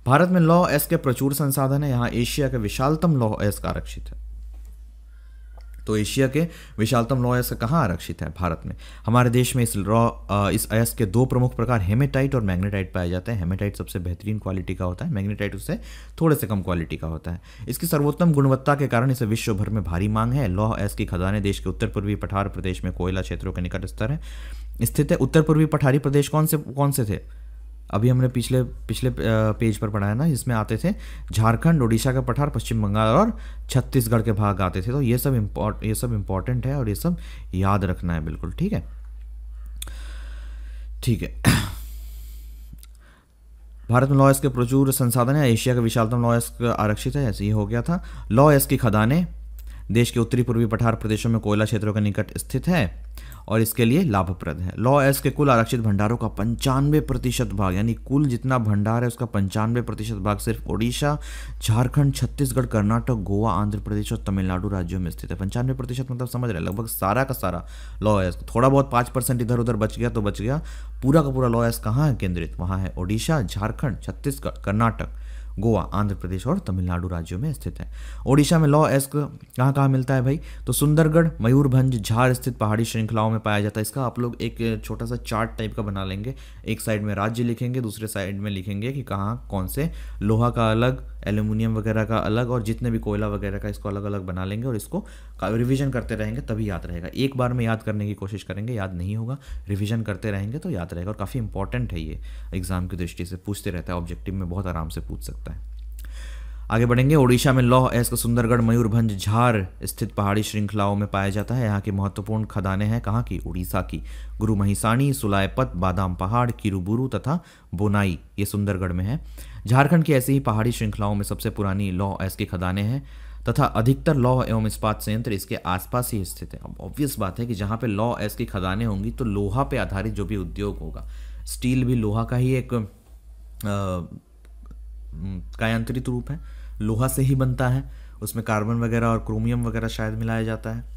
भारत में लॉ एस्क के प्रचुर संसाधन है यहाँ एशिया के विशालतम लॉ एस्क आरक्षित है तो एशिया के विशालतम लॉ अयस्क कहाँ आरक्षित है भारत में हमारे देश में इस लॉ इस अयस्क के दो प्रमुख प्रकार हेमेटाइट और मैग्नेटाइट पाए जाते हैं हेमेटाइट सबसे बेहतरीन क्वालिटी का होता है मैग्नेटाइट उससे थोड़े से कम क्वालिटी का होता है इसकी सर्वोत्तम गुणवत्ता के कारण इसे विश्व भर में भारी मांग है लौह अयस की खजाने देश के उत्तर पूर्वी पठार प्रदेश में कोयला क्षेत्रों के निकट स्तर है स्थित है उत्तर पूर्वी पठारी प्रदेश कौन से कौन से थे अभी हमने पिछले पिछले पेज पर पढ़ा है ना इसमें आते थे झारखंड उड़ीसा का पठार पश्चिम बंगाल और छत्तीसगढ़ के भाग आते थे तो ये सब इम्पोर्ट ये सब इम्पोर्टेंट है और ये सब याद रखना है बिल्कुल ठीक है ठीक है भारत में लॉ एस के प्रचुर संसाधन है एशिया का विशालतम लॉ एस आरक्षित है ऐसे ही हो गया था लॉ एस की खदानें देश के उत्तरी पूर्वी पठार प्रदेशों में कोयला क्षेत्रों के निकट स्थित है और इसके लिए लाभप्रद है लॉ एस के कुल आरक्षित भंडारों का पंचानवे प्रतिशत भाग यानी कुल जितना भंडार है उसका पंचानवे प्रतिशत भाग सिर्फ ओडिशा झारखंड छत्तीसगढ़ कर्नाटक गोवा आंध्र प्रदेश और तमिलनाडु राज्यों में स्थित है पंचानवे प्रतिशत मतलब समझ रहे लगभग सारा का सारा लॉ एस थोड़ा बहुत पाँच परसेंट इधर उधर बच गया तो बच गया पूरा का पूरा लॉ एस कहाँ है केंद्रित वहाँ है ओडिशा झारखंड छत्तीसगढ़ कर्नाटक गोवा आंध्र प्रदेश और तमिलनाडु राज्यों में स्थित है ओडिशा में लॉ एस्क कहाँ कहाँ मिलता है भाई तो सुंदरगढ़ मयूरभंज झार स्थित पहाड़ी श्रृंखलाओं में पाया जाता है इसका आप लोग एक छोटा सा चार्ट टाइप का बना लेंगे एक साइड में राज्य लिखेंगे दूसरे साइड में लिखेंगे कि कहाँ कौन से लोहा का अलग एलुमिनियम वगैरह का अलग और जितने भी कोयला वगैरह का इसको अलग अलग बना लेंगे और इसको रिविजन करते रहेंगे तभी याद रहेगा एक बार में याद करने की कोशिश करेंगे याद नहीं होगा रिविजन करते रहेंगे तो याद रहेगा और काफ़ी इंपॉर्टेंट है ये एग्ज़ाम की दृष्टि से पूछते रहता है ऑब्जेक्टिव में बहुत आराम से पूछ सकता है आगे बढ़ेंगे ओडिशा में लौह अयस्क सुंदरगढ़ मयूरभंज झार स्थित पहाड़ी श्रृंखलाओं में पाया जाता है यहाँ की महत्वपूर्ण खदानें हैं कहाँ की उड़ीसा की गुरु महिसाणी सुलायपत बादाम पहाड़ किरुबुरु तथा बोनाई ये सुंदरगढ़ में है झारखंड की ऐसी ही पहाड़ी श्रृंखलाओं में सबसे पुरानी लौह अयस्क की खदानें हैं तथा अधिकतर लौह एवं इस्पात संयंत्र इसके आसपास ही स्थित है अब ऑब्वियस बात है कि जहाँ पे लौह एस की खदानें होंगी तो लोहा पे आधारित जो भी उद्योग होगा स्टील भी लोहा का ही एक कायांतरित रूप है लोहा से ही बनता है उसमें कार्बन वगैरह और क्रोमियम वगैरह शायद मिलाया जाता है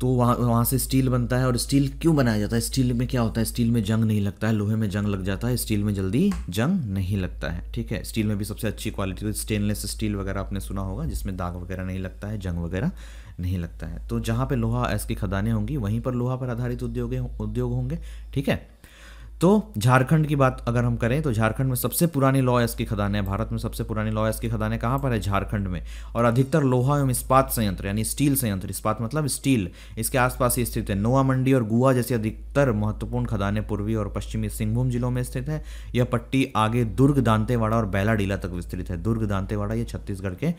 तो वहाँ वहाँ से स्टील बनता है और स्टील क्यों बनाया जाता है स्टील में क्या होता है स्टील में जंग नहीं लगता है लोहे में जंग लग जाता है स्टील में जल्दी जंग नहीं लगता है ठीक है स्टील में भी सबसे अच्छी क्वालिटी तो स्टेनलेस स्टील वगैरह आपने सुना होगा जिसमें दाग वगैरह नहीं लगता है जंग वगैरह नहीं लगता है तो जहाँ पर लोहा ऐस की खदानें होंगी वहीं पर लोहा पर आधारित उद्योग उद्योग होंगे ठीक है तो झारखंड की बात अगर हम करें तो झारखंड में सबसे पुरानी एस की खदानें भारत में सबसे पुरानी एस की खदानें कहाँ पर है झारखंड में और अधिकतर लोहा एवं इस्पात संयंत्र यानी स्टील संयंत्र इस्पात मतलब स्टील इसके आसपास ही स्थित है नोआ मंडी और गुआ जैसी अधिकतर महत्वपूर्ण खदानें पूर्वी और पश्चिमी सिंहभूम जिलों में स्थित है यह पट्टी आगे दुर्ग दांतेवाड़ा और बैलाडीला तक विस्तृत है दुर्ग दांतेवाड़ा ये छत्तीसगढ़ के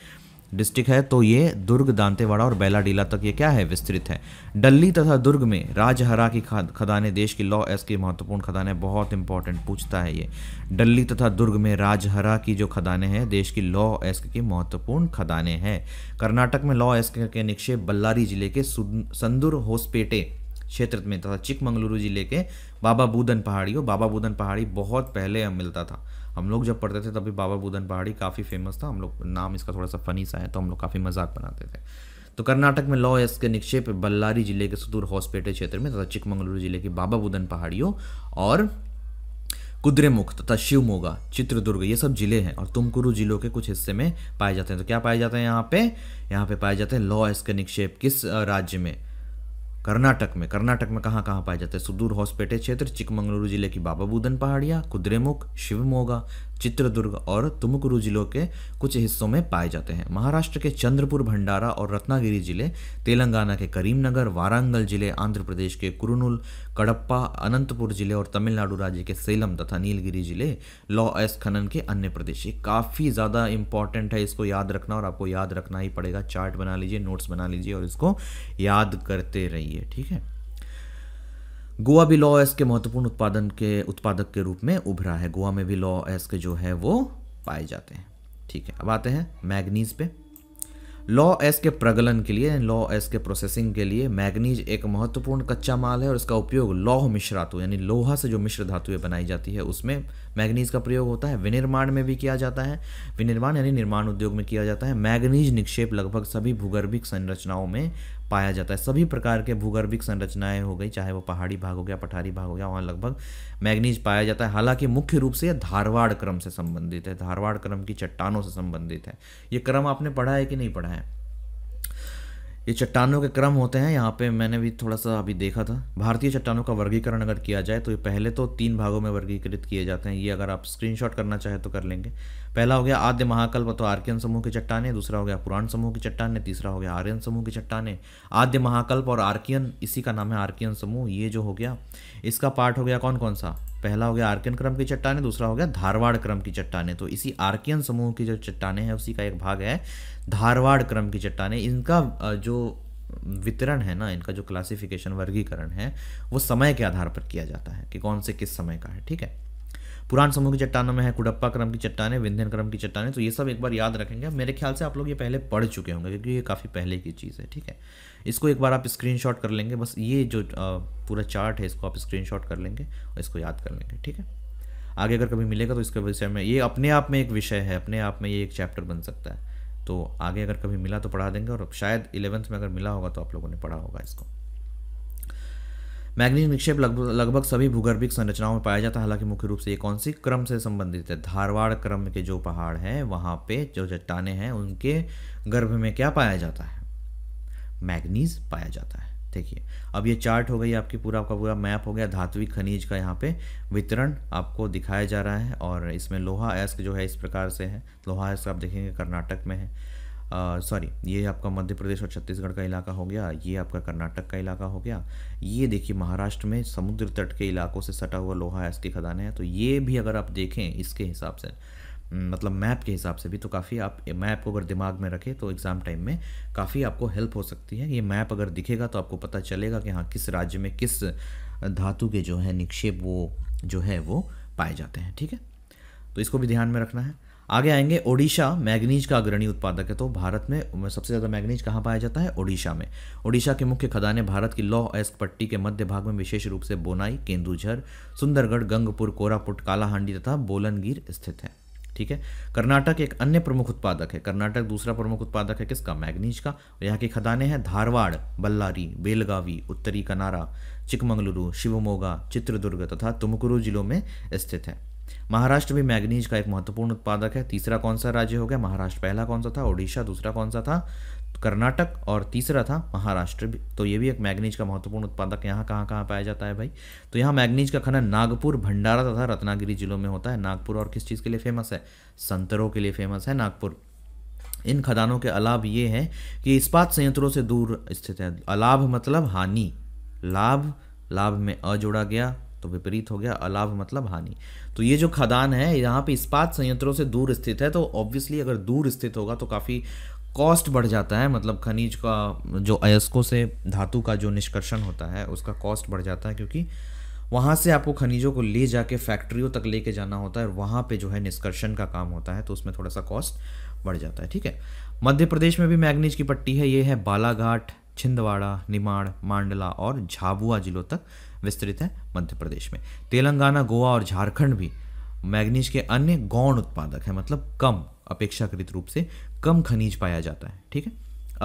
डिस्ट्रिक्ट है तो ये दुर्ग दांतेवाड़ा और बैलाडीला तक ये क्या है विस्तृत है डल्ली तथा दुर्ग में राजहरा की खदानें देश की लॉ एस की महत्वपूर्ण खदानें बहुत इंपॉर्टेंट पूछता है ये डल्ली तथा दुर्ग में राजहरा की जो खदानें हैं देश की लॉ एस्क की महत्वपूर्ण खदानें हैं कर्नाटक में लॉ एस्क के निक्षेप बल्लारी जिले के संदुर होसपेटे क्षेत्र में तथा चिकमंगलुरु जिले के बाबा बूदन पहाड़ी और बाबा बूदन पहाड़ी बहुत पहले मिलता था हम लोग जब पढ़ते थे तभी बाबा बुदन पहाड़ी काफ़ी फेमस था हम लोग नाम इसका थोड़ा सा फनी सा है तो हम लोग काफ़ी मजाक बनाते थे तो कर्नाटक में लॉ एस के निक्षेप बल्लारी जिले के सुदूर हॉस्पेटे क्षेत्र में तथा चिकमंगलूर जिले के बाबा बुदन पहाड़ियों और कुद्रेमुख तथा शिवमोगा चित्रदुर्ग ये सब जिले हैं और तुमकुरु जिलों के कुछ हिस्से में पाए जाते हैं तो क्या पाए जाते हैं यहाँ पे यहाँ पे पाए जाते हैं लॉ एस के निक्षेप किस राज्य में कर्नाटक में कर्नाटक में कहाँ कहाँ पाए जाते हैं सुदूर हॉस्पेटे क्षेत्र चिकमंगलुरु जिले की बाबा बुदन पहाड़िया कुद्रेमुख शिवमोगा चित्रदुर्ग और तुमकुरु जिलों के कुछ हिस्सों में पाए जाते हैं महाराष्ट्र के चंद्रपुर भंडारा और रत्नागिरी जिले तेलंगाना के करीमनगर वारंगल जिले आंध्र प्रदेश के कुरुनुल कड़प्पा अनंतपुर जिले और तमिलनाडु राज्य के सेलम तथा नीलगिरी जिले लॉ एस खनन के अन्य प्रदेश ये काफ़ी ज़्यादा इंपॉर्टेंट है इसको याद रखना और आपको याद रखना ही पड़ेगा चार्ट बना लीजिए नोट्स बना लीजिए और इसको याद करते रहिए ठीक है गोवा भी लॉ एस के महत्वपूर्ण उत्पादन के उत्पादक के रूप में उभरा है गोवा में भी लॉ एस के जो है वो पाए जाते हैं ठीक है अब आते हैं मैग्नीज पे लॉ एस के प्रगलन के लिए लॉ एस के प्रोसेसिंग के लिए मैग्नीज एक महत्वपूर्ण कच्चा माल है और इसका उपयोग लौह मिश्र धातु यानी लोहा से जो मिश्र धातुएं बनाई जाती है उसमें मैग्नीज का प्रयोग होता है विनिर्माण में भी किया जाता है विनिर्माण यानी निर्माण उद्योग में किया जाता है मैग्नीज निक्षेप लगभग सभी भूगर्भिक संरचनाओं में पाया जाता है सभी प्रकार के भूगर्भिक संरचनाएं हो गई चाहे वो पहाड़ी भाग हो गया पठारी भाग हो गया वहाँ लगभग मैग्नीज पाया जाता है हालांकि मुख्य रूप से यह धारवाड़ क्रम से संबंधित है धारवाड़ क्रम की चट्टानों से संबंधित है ये क्रम आपने पढ़ा है कि नहीं पढ़ा है ये चट्टानों के क्रम होते हैं यहाँ पे मैंने भी थोड़ा सा अभी देखा था भारतीय चट्टानों का वर्गीकरण अगर किया जाए तो ये पहले तो तीन भागों में वर्गीकृत किए जाते हैं ये अगर आप स्क्रीनशॉट करना चाहें तो कर लेंगे पहला हो गया आद्य महाकल्प तो आर्यन समूह की चट्टाने दूसरा हो गया पुराण समूह की चट्टाने तीसरा हो गया आर्यन समूह की चट्टाने आद्य महाकल्प और आर्कियन इसी का नाम है आर्कियन समूह ये जो हो गया इसका पार्ट हो गया कौन कौन सा पहला हो गया आर्कियन क्रम की चट्टाने दूसरा हो गया धारवाड़ क्रम की चट्टाने तो इसी आर्कियन समूह की जो चट्टाने हैं उसी का एक भाग है धारवाड़ क्रम की चट्टाने इनका जो वितरण है ना इनका जो क्लासिफिकेशन वर्गीकरण है वो समय के आधार पर किया जाता है कि कौन से किस समय का है ठीक है पुरान समूह की चट्टानों में है कुडप्पा क्रम की चट्टानें विंध्यन क्रम की चट्टानें तो ये सब एक बार याद रखेंगे मेरे ख्याल से आप लोग ये पहले पढ़ चुके होंगे क्योंकि ये काफ़ी पहले की चीज़ है ठीक है इसको एक बार आप स्क्रीनशॉट कर लेंगे बस ये जो पूरा चार्ट है इसको आप स्क्रीनशॉट कर लेंगे और इसको याद कर लेंगे ठीक है आगे अगर कभी मिलेगा तो इसके विषय में ये अपने आप में एक विषय है अपने आप में ये एक चैप्टर बन सकता है तो आगे अगर कभी मिला तो पढ़ा देंगे और शायद इलेवंथ में अगर मिला होगा तो आप लोगों ने पढ़ा होगा इसको मैग्नीज निक्षेप लगभग सभी भूगर्भिक संरचनाओं में पाया जाता है हालांकि मुख्य रूप से ये कौन सी क्रम से संबंधित है धारवाड़ क्रम के जो पहाड़ हैं वहाँ पे जो चट्टाने हैं उनके गर्भ में क्या पाया जाता है मैग्नीज पाया जाता है देखिए अब ये चार्ट हो गई आपकी पूरा आपका पूरा मैप हो गया धात्विक खनिज का यहाँ पे वितरण आपको दिखाया जा रहा है और इसमें लोहा एस्क जो है इस प्रकार से है लोहा एस्क आप देखेंगे कर्नाटक में है सॉरी ये आपका मध्य प्रदेश और छत्तीसगढ़ का इलाका हो गया ये आपका कर्नाटक का इलाका हो गया ये देखिए महाराष्ट्र में समुद्र तट के इलाकों से सटा हुआ लोहा एस की खदानें हैं तो ये भी अगर आप देखें इसके हिसाब से मतलब मैप के हिसाब से भी तो काफ़ी आप मैप को अगर दिमाग में रखें तो एग्ज़ाम टाइम में काफ़ी आपको हेल्प हो सकती है ये मैप अगर दिखेगा तो आपको पता चलेगा कि हाँ किस राज्य में किस धातु के जो है निक्षेप वो जो है वो पाए जाते हैं ठीक है तो इसको भी ध्यान में रखना है आगे आएंगे ओडिशा मैग्नीज का अग्रणी उत्पादक है तो भारत में सबसे ज़्यादा मैग्नीज कहाँ पाया जाता है ओडिशा में ओडिशा के मुख्य खदानें भारत की लौह अयस्क पट्टी के मध्य भाग में विशेष रूप से बोनाई केंदुझर सुंदरगढ़ गंगपुर कोरापुट कालाहांडी तथा बोलनगीर स्थित है ठीक है कर्नाटक एक अन्य प्रमुख उत्पादक है कर्नाटक दूसरा प्रमुख उत्पादक है किसका मैग्नीज का यहाँ की खदानें हैं धारवाड़ बल्लारी बेलगावी उत्तरी कनारा चिकमंगलुरु शिवमोगा चित्रदुर्ग तथा तुमकुरु जिलों में स्थित है महाराष्ट्र भी मैग्नीज का एक महत्वपूर्ण उत्पादक है तीसरा कौन सा राज्य हो गया महाराष्ट्र पहला कौन सा था ओडिशा दूसरा कौन सा था कर्नाटक और तीसरा था महाराष्ट्र तो ये भी एक मैग्नीज का महत्वपूर्ण उत्पादक यहाँ कहाँ कहाँ पाया जाता है भाई तो यहाँ मैग्नीज का खनन नागपुर भंडारा तथा रत्नागिरी जिलों में होता है नागपुर और किस चीज़ के लिए फेमस है संतरों के लिए फेमस है नागपुर इन खदानों के अलाभ ये हैं कि इस्पात संयंत्रों से दूर स्थित है अलाभ मतलब हानि लाभ लाभ में अ जोड़ा गया तो विपरीत हो गया अलाभ मतलब हानि तो ये जो खदान है यहाँ पे इस्पात संयंत्रों से दूर स्थित है तो ऑब्वियसली अगर दूर स्थित होगा तो काफ़ी कॉस्ट बढ़ जाता है मतलब खनिज का जो अयस्कों से धातु का जो निष्कर्षण होता है उसका कॉस्ट बढ़ जाता है क्योंकि वहाँ से आपको खनिजों को ले जाके फैक्ट्रियों तक लेके जाना होता है और वहाँ पे जो है निष्कर्षण का काम होता है तो उसमें थोड़ा सा कॉस्ट बढ़ जाता है ठीक है मध्य प्रदेश में भी मैग्नीज की पट्टी है ये है बालाघाट छिंदवाड़ा निमाड़ मांडला और झाबुआ जिलों तक विस्तृत है मध्य प्रदेश में तेलंगाना गोवा और झारखंड भी मैग्नीज के अन्य गौण उत्पादक हैं मतलब कम अपेक्षाकृत रूप से कम खनिज पाया जाता है ठीक है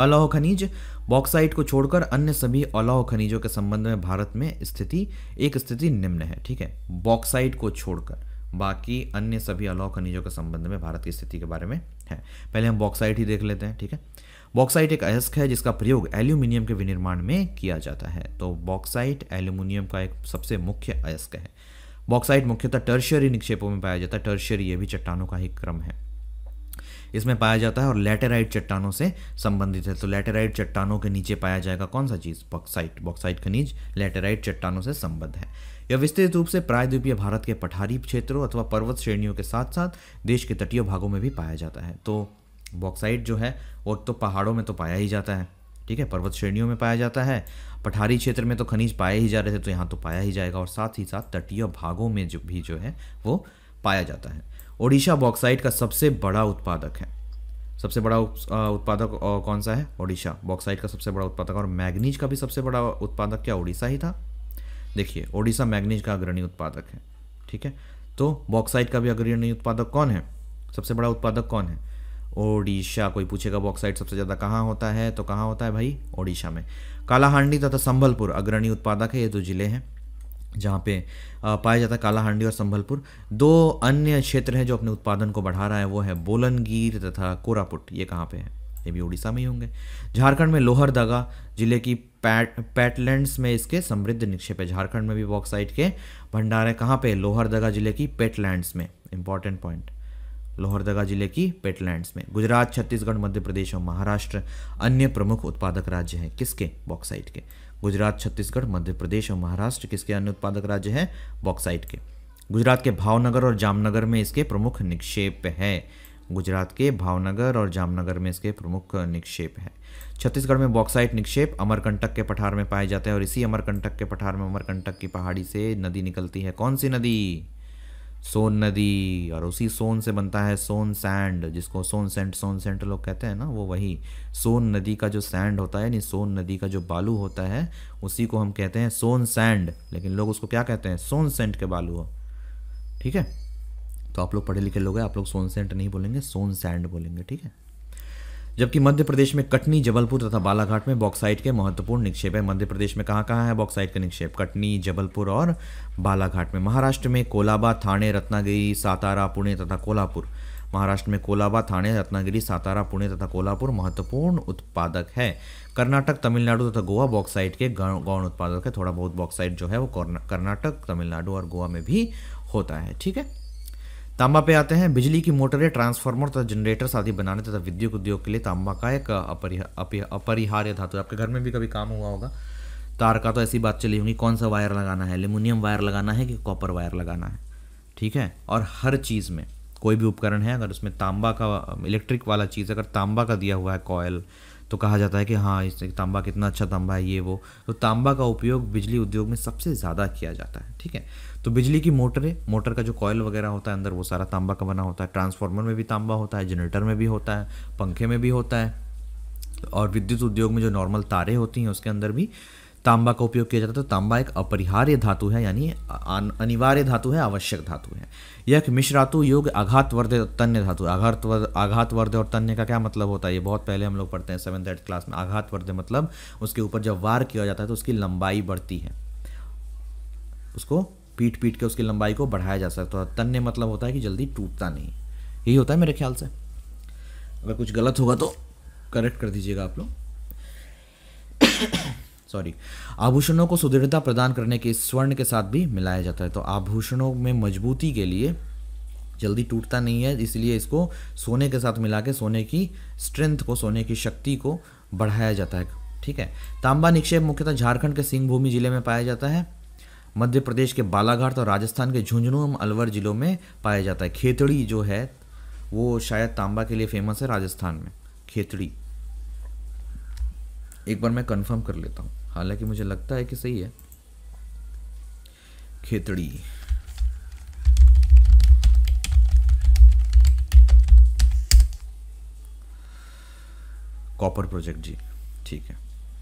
अलौह खनिज बॉक्साइट को छोड़कर अन्य सभी अलौह खनिजों के संबंध में भारत में स्थिति एक स्थिति निम्न है ठीक है बॉक्साइट को छोड़कर बाकी अन्य सभी अलौह खनिजों के संबंध में भारत की स्थिति के बारे में है पहले हम बॉक्साइट ही देख लेते हैं ठीक है बॉक्साइट एक अयस्क है जिसका प्रयोग एल्यूमिनियम के विनिर्माण में किया जाता है तो बॉक्साइट एल्यूमिनियम का एक सबसे मुख्य अयस्क है बॉक्साइट मुख्यतः टर्शरी निक्षेपों में पाया जाता है टर्शरी ये भी चट्टानों का ही क्रम है इसमें पाया जाता है और लेटेराइट चट्टानों से संबंधित है तो लेटेराइट चट्टानों के नीचे पाया जाएगा कौन सा चीज़ बॉक्साइट बॉक्साइट खनिज लेटेराइट चट्टानों से संबद्ध है यह विस्तृत रूप से प्रायद्वीपीय भारत के पठारी क्षेत्रों अथवा पर्वत श्रेणियों के साथ साथ देश के तटीय भागों में भी पाया जाता है तो बॉक्साइट जो है और तो पहाड़ों में तो पाया ही जाता है ठीक है पर्वत श्रेणियों में पाया जाता है पठारी क्षेत्र में तो खनिज पाए ही जा रहे थे तो यहाँ तो पाया ही जाएगा और साथ ही साथ तटीय भागों में जो भी जो है वो पाया जाता है ओडिशा बॉक्साइट का सबसे बड़ा उत्पादक है सबसे बड़ा उत्पादक कौन सा है ओडिशा बॉक्साइट का सबसे बड़ा उत्पादक और मैग्नीज का भी सबसे बड़ा उत्पादक क्या ओडिशा ही था देखिए ओडिशा मैग्नीज का अग्रणी उत्पादक है ठीक है तो बॉक्साइट का भी अग्रणी उत्पादक कौन है सबसे बड़ा उत्पादक कौन है ओडिशा कोई पूछेगा बॉक्साइट सबसे ज़्यादा कहाँ होता है तो कहाँ होता है भाई ओडिशा में कालाहांडी तथा संभलपुर अग्रणी उत्पादक है ये दो जिले हैं जहाँ पे पाया जाता है कालाहांडी और संभलपुर दो अन्य क्षेत्र हैं जो अपने उत्पादन को बढ़ा रहा है वो है बोलनगीर तथा कोरापुट ये कहाँ पे है ये भी उड़ीसा में ही होंगे झारखंड में लोहरदगा जिले की पैट पैटलैंड्स में इसके समृद्ध निक्षेप है झारखंड में भी बॉक्साइट के भंडार है कहाँ पे लोहरदगा जिले की पेटलैंड्स में इंपॉर्टेंट पॉइंट लोहरदगा जिले की पेटलैंड्स में गुजरात छत्तीसगढ़ मध्य प्रदेश और महाराष्ट्र अन्य प्रमुख उत्पादक राज्य हैं किसके बॉक्साइट के गुजरात छत्तीसगढ़ मध्य प्रदेश और महाराष्ट्र किसके अन्य उत्पादक राज्य हैं बॉक्साइट के गुजरात के भावनगर और जामनगर में इसके प्रमुख निक्षेप है गुजरात के भावनगर और जामनगर में इसके प्रमुख निक्षेप है छत्तीसगढ़ में बॉक्साइट निक्षेप अमरकंटक के पठार में पाए जाते हैं और इसी अमरकंटक के पठार में अमरकंटक की पहाड़ी से नदी निकलती है कौन सी नदी सोन नदी और उसी सोन से बनता है सोन सैंड जिसको सोन सेंट सोन सेंट लोग कहते हैं ना वो वही सोन नदी का जो सैंड होता है यानी सोन नदी का जो बालू होता है उसी को हम कहते हैं सोन सैंड लेकिन लोग उसको क्या कहते हैं सोन सेंट के बालू हो ठीक है तो आप लोग पढ़े लिखे लोग हैं आप लोग सोन सेंट नहीं बोलेंगे सोन सैंड बोलेंगे ठीक है जबकि मध्य प्रदेश में कटनी जबलपुर तथा बालाघाट में बॉक्साइट के महत्वपूर्ण निक्षेप है मध्य प्रदेश में कहाँ कहाँ है बॉक्साइट के निक्षेप कटनी जबलपुर और बालाघाट में महाराष्ट्र में कोलाबा थाने रत्नागिरी सातारा पुणे तथा कोल्हापुर महाराष्ट्र में कोलाबा थाने रत्नागिरी सातारा पुणे तथा कोल्हापुर महत्वपूर्ण उत्पादक है कर्नाटक तमिलनाडु तथा गोवा बॉक्साइट के गौण उत्पादक है थोड़ा बहुत बॉक्साइट जो है वो कर्नाटक तमिलनाडु और गोवा में भी होता है ठीक है तांबा पे आते हैं बिजली की मोटरें ट्रांसफार्मर तथा जनरेटर्स आदि बनाने तथा विद्युत उद्योग के लिए तांबा का एक अपरिहार्य धातु आपके घर में भी कभी काम हुआ होगा तार का तो ऐसी बात चली होगी कौन सा वायर लगाना है एल्यूमिनियम वायर लगाना है कि कॉपर वायर लगाना है ठीक है और हर चीज़ में कोई भी उपकरण है अगर उसमें तांबा का इलेक्ट्रिक वाला चीज़ अगर तांबा का दिया हुआ है कॉयल तो कहा जाता है कि हाँ इससे तांबा कितना अच्छा तांबा है ये वो तो तांबा का उपयोग बिजली उद्योग में सबसे ज़्यादा किया जाता है ठीक है तो बिजली की मोटरें मोटर का जो कॉयल वगैरह होता है अंदर वो सारा तांबा का बना होता है ट्रांसफार्मर में भी तांबा होता है जनरेटर में भी होता है पंखे में भी होता है और विद्युत उद्योग में जो नॉर्मल तारे होती हैं उसके अंदर भी तांबा का उपयोग किया जाता है तो तांबा एक अपरिहार्य धातु है यानी अनिवार्य धातु है आवश्यक धातु है यह एक मिश्रातु योग आघातवर्ध तन्य धातु आघात आघात वर्ध और तन्य का क्या मतलब होता है ये बहुत पहले हम लोग पढ़ते हैं सेवन एट क्लास में आघात वर्ध मतलब उसके ऊपर जब वार किया जाता है तो उसकी लंबाई बढ़ती है उसको पीट पीट के उसकी लंबाई को बढ़ाया जा सकता है तन्य मतलब होता है कि जल्दी टूटता नहीं यही होता है मेरे ख्याल से अगर कुछ गलत होगा तो करेक्ट कर दीजिएगा आप लोग सॉरी आभूषणों को सुदृढ़ता प्रदान करने के स्वर्ण के साथ भी मिलाया जाता है तो आभूषणों में मजबूती के लिए जल्दी टूटता नहीं है इसलिए इसको सोने के साथ मिला के सोने की स्ट्रेंथ को सोने की शक्ति को बढ़ाया जाता है ठीक है तांबा निक्षेप मुख्यतः झारखंड के सिंहभूमि जिले में पाया जाता है मध्य प्रदेश के बालाघाट और राजस्थान के झुंझुनू एवं अलवर ज़िलों में पाया जाता है खेतड़ी जो है वो शायद तांबा के लिए फेमस है राजस्थान में खेतड़ी एक बार मैं कंफर्म कर लेता हूँ हालांकि मुझे लगता है कि सही है खेतड़ी कॉपर प्रोजेक्ट जी ठीक है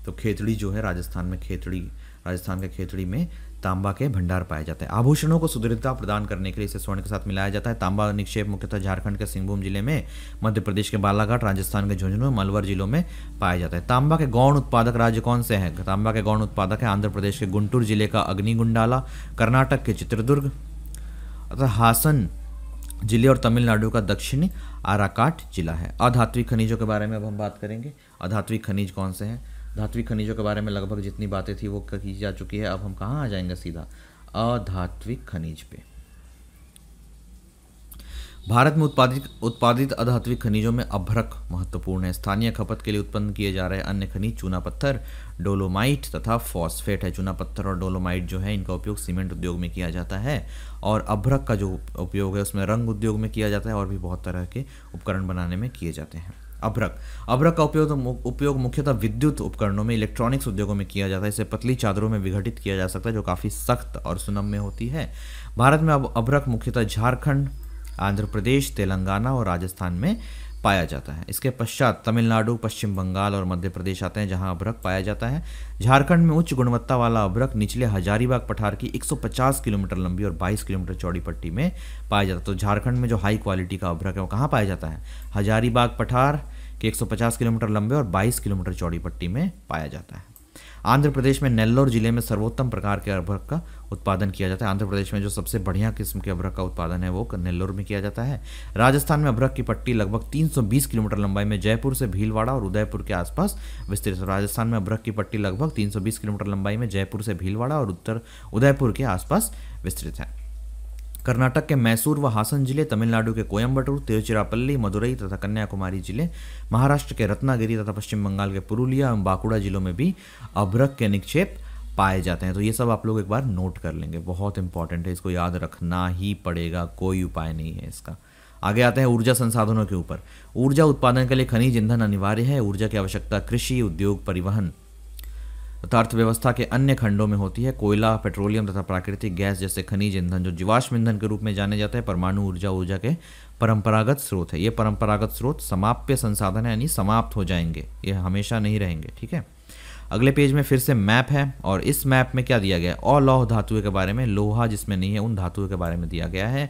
तो खेतड़ी जो है राजस्थान में खेतड़ी राजस्थान के खेतड़ी में तांबा के भंडार पाए जाते हैं आभूषणों को सुदृढ़ता प्रदान करने के लिए इसे स्वर्ण के साथ मिलाया जाता है तांबा निक्षेप मुख्यतः झारखंड के सिंहभूम जिले में मध्य प्रदेश के बालाघाट राजस्थान के झुंझुनू मलवर जिलों में पाया जाता है तांबा के गौण उत्पादक राज्य कौन से हैं तांबा के गौण उत्पादक है आंध्र प्रदेश के गुंटूर जिले का अग्निगुंडाला कर्नाटक के चित्रदुर्ग अतः हासन जिले और तमिलनाडु का दक्षिणी आराकाट जिला है अधात्विक खनिजों के बारे में अब हम बात करेंगे अधात्विक खनिज कौन से हैं धात्विक खनिजों के बारे में लगभग जितनी बातें थी वो की जा चुकी है अब हम कहाँ आ जाएंगे सीधा अधात्विक खनिज पे भारत में उत्पादित उत्पादित अधात्विक खनिजों में अभ्रक महत्वपूर्ण है स्थानीय खपत के लिए उत्पन्न किए जा रहे अन्य खनिज चूना पत्थर डोलोमाइट तथा फॉस्फेट है चूना पत्थर और डोलोमाइट जो है इनका उपयोग सीमेंट उद्योग में किया जाता है और अभ्रक का जो उपयोग है उसमें रंग उद्योग में किया जाता है और भी बहुत तरह के उपकरण बनाने में किए जाते हैं अभ्रक अभ्रक का उपयोग तो उपयोग मुख्यतः विद्युत उपकरणों में इलेक्ट्रॉनिक्स उद्योगों में किया जाता है इसे पतली चादरों में विघटित किया जा सकता है जो काफ़ी सख्त और सुनम्य होती है भारत में अब अभ्रक मुख्यतः झारखंड आंध्र प्रदेश तेलंगाना और राजस्थान में पाया जाता है इसके पश्चात तमिलनाडु पश्चिम बंगाल और मध्य प्रदेश आते हैं जहां अभ्रक पाया जाता है झारखंड में उच्च गुणवत्ता वाला अभ्रक निचले हजारीबाग पठार की 150 किलोमीटर लंबी और 22 किलोमीटर चौड़ी पट्टी में पाया जाता है तो झारखंड में जो हाई क्वालिटी का अभ्रक है वो कहाँ पाया जाता है हजारीबाग पठार के 150 किलोमीटर लंबे और 22 किलोमीटर चौड़ी पट्टी में पाया जाता है आंध्र प्रदेश में नेल्लोर जिले में सर्वोत्तम प्रकार के अभ्रक का उत्पादन किया जाता है आंध्र प्रदेश में जो सबसे बढ़िया किस्म के अभ्रक का उत्पादन है वो नेल्लोर में किया जाता है राजस्थान में अभ्रक की पट्टी लगभग 320 किलोमीटर लंबाई में जयपुर से भीलवाड़ा और उदयपुर के आसपास विस्तृत है राजस्थान में अभ्रक की पट्टी लगभग तीन किलोमीटर लंबाई में जयपुर से भीलवाड़ा और उत्तर उदयपुर के आसपास विस्तृत है कर्नाटक के मैसूर व हासन जिले तमिलनाडु के कोयम्बटूर तिरुचिरापल्ली मदुरई तथा कन्याकुमारी जिले महाराष्ट्र के रत्नागिरी तथा पश्चिम बंगाल के पुरुलिया एवं बांकुड़ा जिलों में भी अभ्रक के निक्षेप पाए जाते हैं तो ये सब आप लोग एक बार नोट कर लेंगे बहुत इंपॉर्टेंट है इसको याद रखना ही पड़ेगा कोई उपाय नहीं है इसका आगे आते हैं ऊर्जा संसाधनों के ऊपर ऊर्जा उत्पादन के लिए खनिज ईंधन अनिवार्य है ऊर्जा की आवश्यकता कृषि उद्योग परिवहन तथा अर्थव्यवस्था के अन्य खंडों में होती है कोयला पेट्रोलियम तथा प्राकृतिक गैस जैसे खनिज ईंधन जो जीवाश्म ईंधन के रूप में जाने जाते हैं परमाणु ऊर्जा ऊर्जा के परंपरागत स्रोत है ये परंपरागत स्रोत समाप्य संसाधन है यानी समाप्त हो जाएंगे ये हमेशा नहीं रहेंगे ठीक है अगले पेज में फिर से मैप है और इस मैप में क्या दिया गया है लौह धातुओं के बारे में लोहा जिसमें नहीं है उन धातुओं के बारे में दिया गया है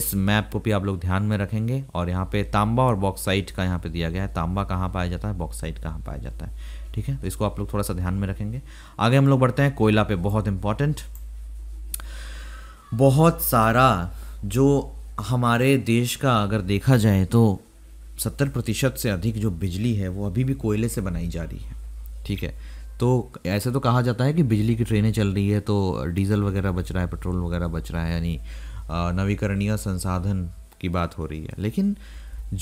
इस मैप को भी आप लोग ध्यान में रखेंगे और यहाँ पे तांबा और बॉक्साइट का यहाँ पे दिया गया है तांबा कहाँ पाया जाता है बॉक्साइट कहाँ पाया जाता है ठीक है तो इसको आप लोग थोड़ा सा ध्यान में रखेंगे आगे हम लोग बढ़ते हैं कोयला पे बहुत इंपॉर्टेंट बहुत सारा जो हमारे देश का अगर देखा जाए तो सत्तर प्रतिशत से अधिक जो बिजली है वो अभी भी कोयले से बनाई जा रही है ठीक है तो ऐसे तो कहा जाता है कि बिजली की ट्रेनें चल रही है तो डीजल वगैरह बच रहा है पेट्रोल वगैरह बच रहा है यानी नवीकरणीय संसाधन की बात हो रही है लेकिन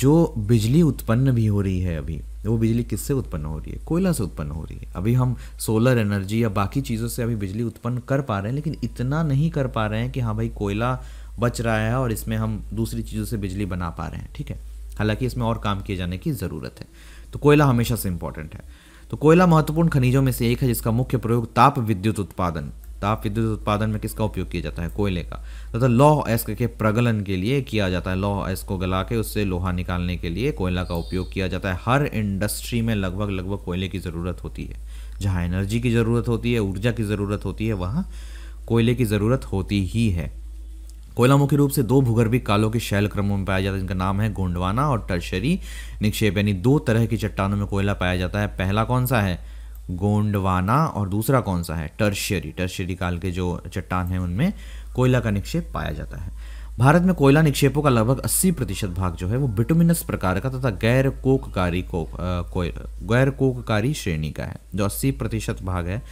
जो बिजली उत्पन्न भी हो रही है अभी वो बिजली किससे उत्पन्न हो रही है कोयला से उत्पन्न हो रही है अभी हम सोलर एनर्जी या बाकी चीज़ों से अभी बिजली उत्पन्न कर पा रहे हैं लेकिन इतना नहीं कर पा रहे हैं कि हाँ भाई कोयला बच रहा है और इसमें हम दूसरी चीज़ों से बिजली बना पा रहे हैं ठीक है हालांकि इसमें और काम किए जाने की ज़रूरत है तो कोयला हमेशा से इम्पॉर्टेंट है तो कोयला महत्वपूर्ण खनिजों में से एक है जिसका मुख्य प्रयोग ताप विद्युत उत्पादन ताप विद्युत उत्पादन में किसका उपयोग किया जाता है कोयले का तथा लौह अयस्क के प्रगलन के लिए किया जाता है लौह अयस्क को गला के उससे लोहा निकालने के लिए कोयला का उपयोग किया जाता है हर इंडस्ट्री में लगभग लगभग कोयले की ज़रूरत होती है जहाँ एनर्जी की ज़रूरत होती है ऊर्जा की ज़रूरत होती है वहाँ कोयले की ज़रूरत होती ही है कोयला मुख्य रूप से दो भूगर्भिक कालों के शैल क्रमों में पाया जाता है जिनका नाम है गोंडवाना और टर्शरी निक्षेप यानी दो तरह की चट्टानों में कोयला पाया जाता है पहला कौन सा है गोंडवाना और दूसरा कौन सा है टर्शियरी टर्शियरी काल के जो चट्टान हैं उनमें कोयला का निक्षेप पाया जाता है भारत में कोयला निक्षेपों का लगभग 80 प्रतिशत भाग जो है वो बिटुमिनस प्रकार का तथा गैर कोककारी को, गैर कोककारी श्रेणी का है जो 80 प्रतिशत भाग है